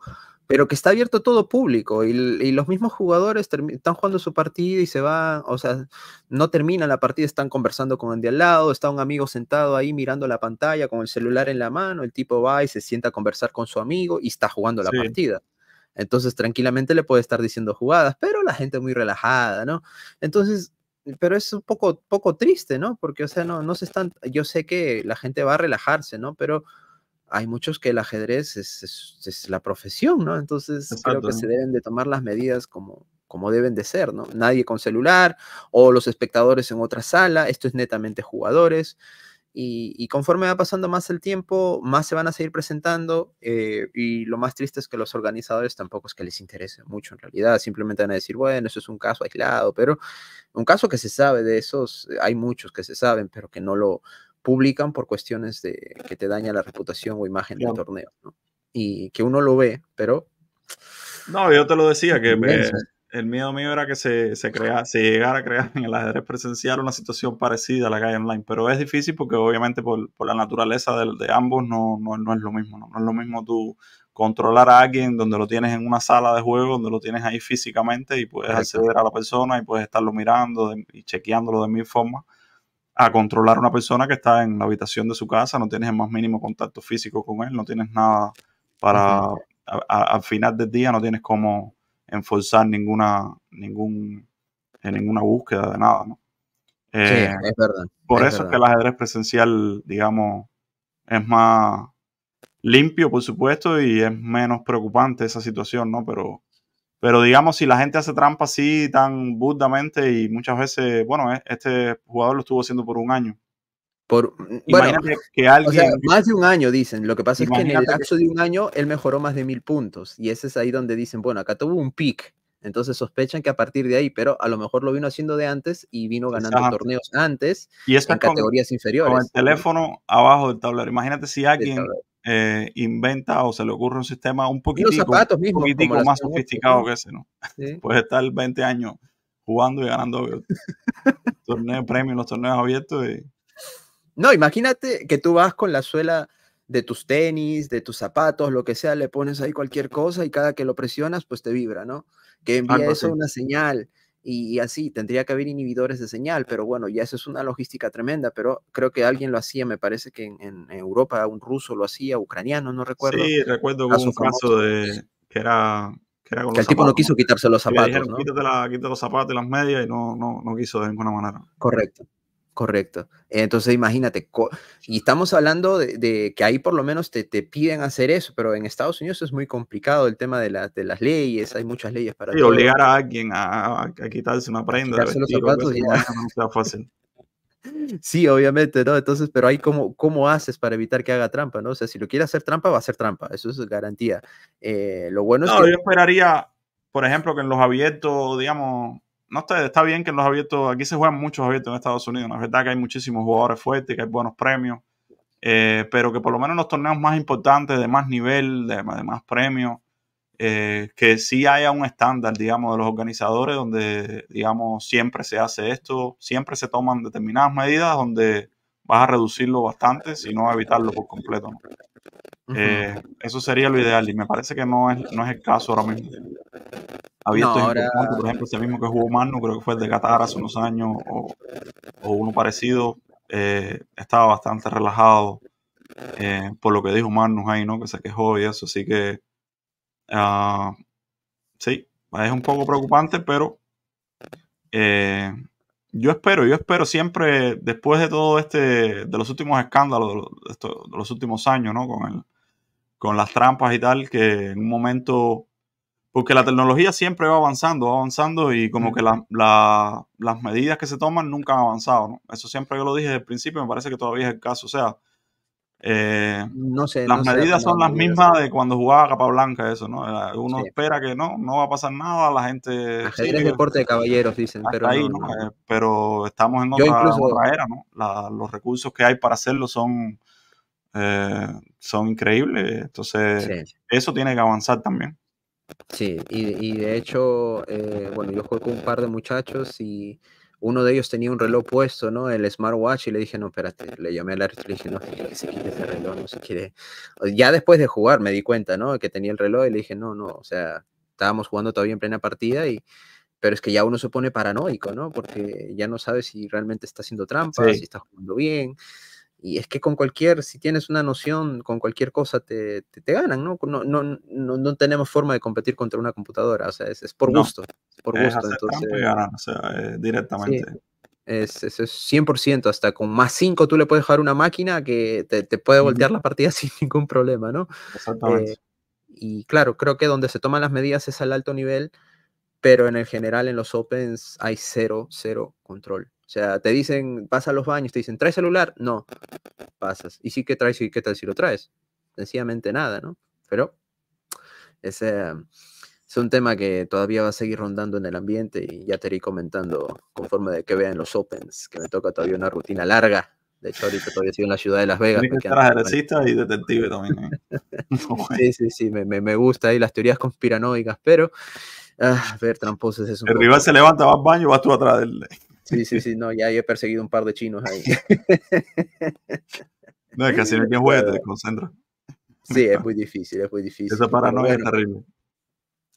pero que está abierto todo público y, los mismos jugadores están jugando su partida y se va o sea, no termina la partida, están conversando con el de al lado, está un amigo sentado ahí mirando la pantalla con el celular en la mano, el tipo va y se sienta a conversar con su amigo y está jugando la partida. Entonces tranquilamente le puede estar diciendo jugadas, pero la gente muy relajada, ¿no? Entonces, pero es un poco, poco triste, ¿no? Porque, o sea, no, no se están, yo sé que la gente va a relajarse, ¿no? Pero hay muchos que el ajedrez es, la profesión, ¿no? Entonces creo que se deben de tomar las medidas como, como deben de ser, ¿no? Nadie con celular o los espectadores en otra sala, esto es netamente jugadores. Y, conforme va pasando más el tiempo, más se van a seguir presentando eh, y lo más triste es que los organizadores tampoco es que les interese mucho en realidad, simplemente van a decir, bueno, eso es un caso aislado, pero un caso que se sabe de esos, eh, hay muchos que se saben, pero que no lo, publican por cuestiones de que te daña la reputación o imagen del torneo, Y que uno lo ve, pero... No, yo te lo decía, que el miedo mío era que se, se, crea, se llegara a crear en el ajedrez presencial una situación parecida a la que hay online, pero es difícil porque obviamente por, la naturaleza de, ambos no, es lo mismo, ¿no? es lo mismo tú controlar a alguien donde lo tienes en una sala de juego, donde lo tienes ahí físicamente y puedes acceder a la persona y puedes estarlo mirando y chequeándolo de mil formas a controlar a una persona que está en la habitación de su casa, no tienes el más mínimo contacto físico con él, no tienes nada para, al final del día no tienes cómo enforzar ninguna, ningún, en eh, ninguna búsqueda de nada, ¿no? sí, eh, es verdad. Por eso es que el ajedrez presencial, digamos, es más limpio, por supuesto, y es menos preocupante esa situación, ¿no? Pero pero digamos, si la gente hace trampa así tan burdamente y muchas veces, bueno, eh, este jugador lo estuvo haciendo por un año. Por, mm, bueno, que alguien, más de un año dicen. Lo que pasa es que en el lapso de un año él mejoró más de mil puntos. Y ese es ahí donde dicen, bueno, acá tuvo un peak. Entonces sospechan que a partir de ahí, pero a lo mejor lo vino haciendo de antes y vino ganando torneos antes y en categorías inferiores. Con el teléfono abajo del tablero. Imagínate si alguien eh, inventa o se le ocurre un sistema un poquitico, más sofisticado que ese, ¿no? Puedes estar 20 años jugando y ganando torneos premios, los torneos abiertos. Y... No, imagínate que tú vas con la suela de tus tenis, de tus zapatos, lo que sea, le pones ahí cualquier cosa y cada que lo presionas, pues te vibra, ¿no? Que envía eso una señal y, así tendría que haber inhibidores de señal, pero bueno, ya eso es una logística tremenda, pero creo que alguien lo hacía, me parece que en, Europa un ruso lo hacía, ucraniano, no recuerdo. Sí, recuerdo un caso de pues. que era... Que, el tipo no quiso quitarse los zapatos. Quítate, los zapatos y las medias y no quiso de ninguna manera. Correcto. Correcto. Entonces imagínate, y estamos hablando de, que ahí por lo menos te, piden hacer eso, pero en Estados Unidos es muy complicado el tema de, las leyes, hay muchas leyes para... Y obligar a alguien a, quitarse una prenda. Sí, obviamente, ¿no? Entonces, pero ahí cómo, cómo haces para evitar que haga trampa, ¿no? O sea, si lo quiere hacer trampa, va a hacer trampa, eso es garantía. Eh, lo bueno es yo esperaría, por ejemplo, que en los abiertos, digamos, no está, bien que en los abiertos, aquí se juegan muchos abiertos en Estados Unidos, es verdad que hay muchísimos jugadores fuertes, que hay buenos premios, eh, pero que por lo menos en los torneos más importantes, de más nivel, de, más premios, eh, que sí haya un estándar, digamos, de los organizadores, donde, digamos, siempre se hace esto, siempre se toman determinadas medidas donde vas a reducirlo bastante, si no evitarlo por completo. Eh, eso sería lo ideal y me parece que no no es el caso ahora mismo había Por ejemplo, ese mismo que jugó Manu, creo que fue el de Qatar hace unos años o, uno parecido. Eh, estaba bastante relajado eh, por lo que dijo Manu ahí, ¿no? Que se quejó y eso. Así que ah, sí, es un poco preocupante, pero eh, yo espero, yo espero siempre, después de todo este, de los últimos escándalos, de, los últimos años, ¿no? Con, el, con las trampas y tal, que en un momento porque la tecnología siempre va avanzando, va avanzando y como que las medidas que se toman nunca han avanzado, ¿no? Eso siempre yo lo dije desde el principio, me parece que todavía es el caso, o sea, eh, no sé, las medidas son las mismas de cuando jugaba capa blanca, eso, ¿no? Eh, uno espera que no, no va a pasar nada, la gente... deporte de caballeros, dicen, pero... Eh, pero estamos en otra, era, ¿no? los recursos que hay para hacerlo son, son increíbles, entonces eso tiene que avanzar también. Sí, y, de hecho, eh, bueno, yo juego con un par de muchachos y uno de ellos tenía un reloj puesto, ¿no? El smartwatch y le dije, no, espérate, le llamé al árbitro y le dije, no, se quite ese reloj, no se quiere. Ya después de jugar me di cuenta, ¿no? Que tenía el reloj y le dije, no, no, o sea, estábamos jugando todavía en plena partida y pero es que ya uno se pone paranoico, ¿no? Porque ya no sabe si realmente está haciendo trampas, si está jugando bien. Y es que con cualquier, si tienes una noción, con cualquier cosa te, te, ganan, ¿no? No, ¿no? no, no, tenemos forma de competir contra una computadora, o sea, es, por gusto. por gusto, entonces. o sea, directamente. Es, 100%, hasta con más 5 tú le puedes jugar una máquina que te, puede voltear la partida sin ningún problema, ¿no? Exactamente. Eh, y claro, creo que donde se toman las medidas es al alto nivel, pero en el general en los Opens hay cero, cero control sea, te dicen, pasa a los baños, te dicen, ¿traes celular? No, pasas. ¿Y sí que traes? ¿Y qué tal si lo traes? Sencillamente nada, ¿no? Pero ese um, es un tema que todavía va a seguir rondando en el ambiente y ya te iré comentando conforme de que vean los Opens, que me toca todavía una rutina larga. De hecho, ahorita todavía estoy en la ciudad de Las Vegas. Tienes y detective también. ¿eh? sí, sí, sí, me, me, gusta ahí las teorías conspiranoicas, pero... Ah, a ver, tramposos es un... El rival se levanta, va al baño, vas tú atrás del... Sí, sí, sí, no, ya he perseguido un par de chinos ahí. No, es que si no tienes te concentras. Sí, es muy difícil, es muy difícil. Esa paranoia es terrible.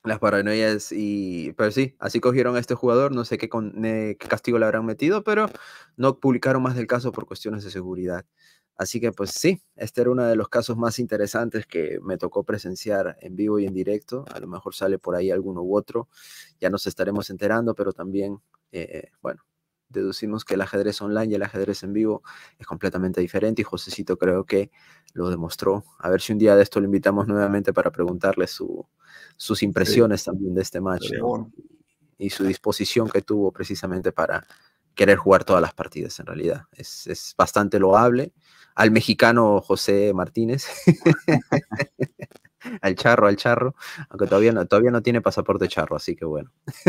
Las paranoias y... Pero sí, así cogieron a este jugador, no sé qué, con, castigo le habrán metido, pero no publicaron más del caso por cuestiones de seguridad. Así que pues sí, este era uno de los casos más interesantes que me tocó presenciar en vivo y en directo. A lo mejor sale por ahí alguno u otro, ya nos estaremos enterando, pero también, eh, eh, bueno, deducimos que el ajedrez online y el ajedrez en vivo es completamente diferente y Josecito creo que lo demostró. A ver si un día de esto lo invitamos nuevamente para preguntarle sus impresiones también de este match y su disposición que tuvo precisamente para querer jugar todas las partidas en realidad. Es, es bastante loable. Al mexicano José Martínez. al charro, al charro, aunque todavía no, todavía no tiene pasaporte charro, así que bueno.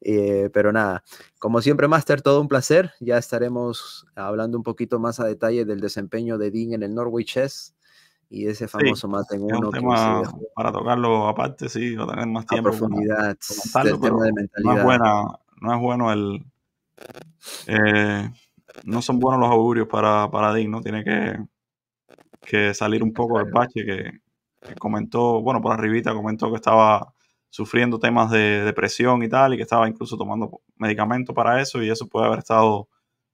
Eh, pero nada, como siempre, Master, todo un placer. Ya estaremos hablando un poquito más a detalle del desempeño de Dean en el Norway Chess y ese famoso mate en uno. para tocarlo aparte, sí, va a tener más tiempo. profundidad, tema No es, bueno el. Eh, no son buenos los augurios para, para Dean, ¿no? Tiene que que salir un poco del bache que, comentó, bueno, por arribita comentó que estaba sufriendo temas de depresión y tal, y que estaba incluso tomando medicamento para eso, y eso puede haber estado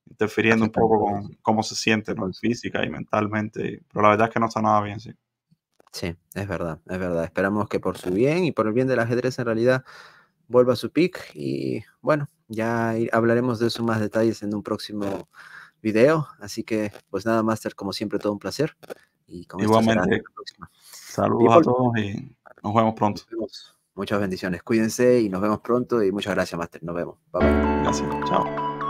interfiriendo un poco con cómo se siente, ¿no? Pues Física y mentalmente, pero la verdad es que no está nada bien, sí. Sí, es verdad, es verdad. Esperamos que por su bien y por el bien del ajedrez en realidad vuelva a su pick y bueno, ya hablaremos de eso más detalles en un próximo video. Así que, pues nada, Master, como siempre, todo un placer. Y como Igualmente. Saludos a todos y nos vemos pronto. Muchas bendiciones. Cuídense y nos vemos pronto. Y muchas gracias, Master. Nos vemos. Gracias. Chao.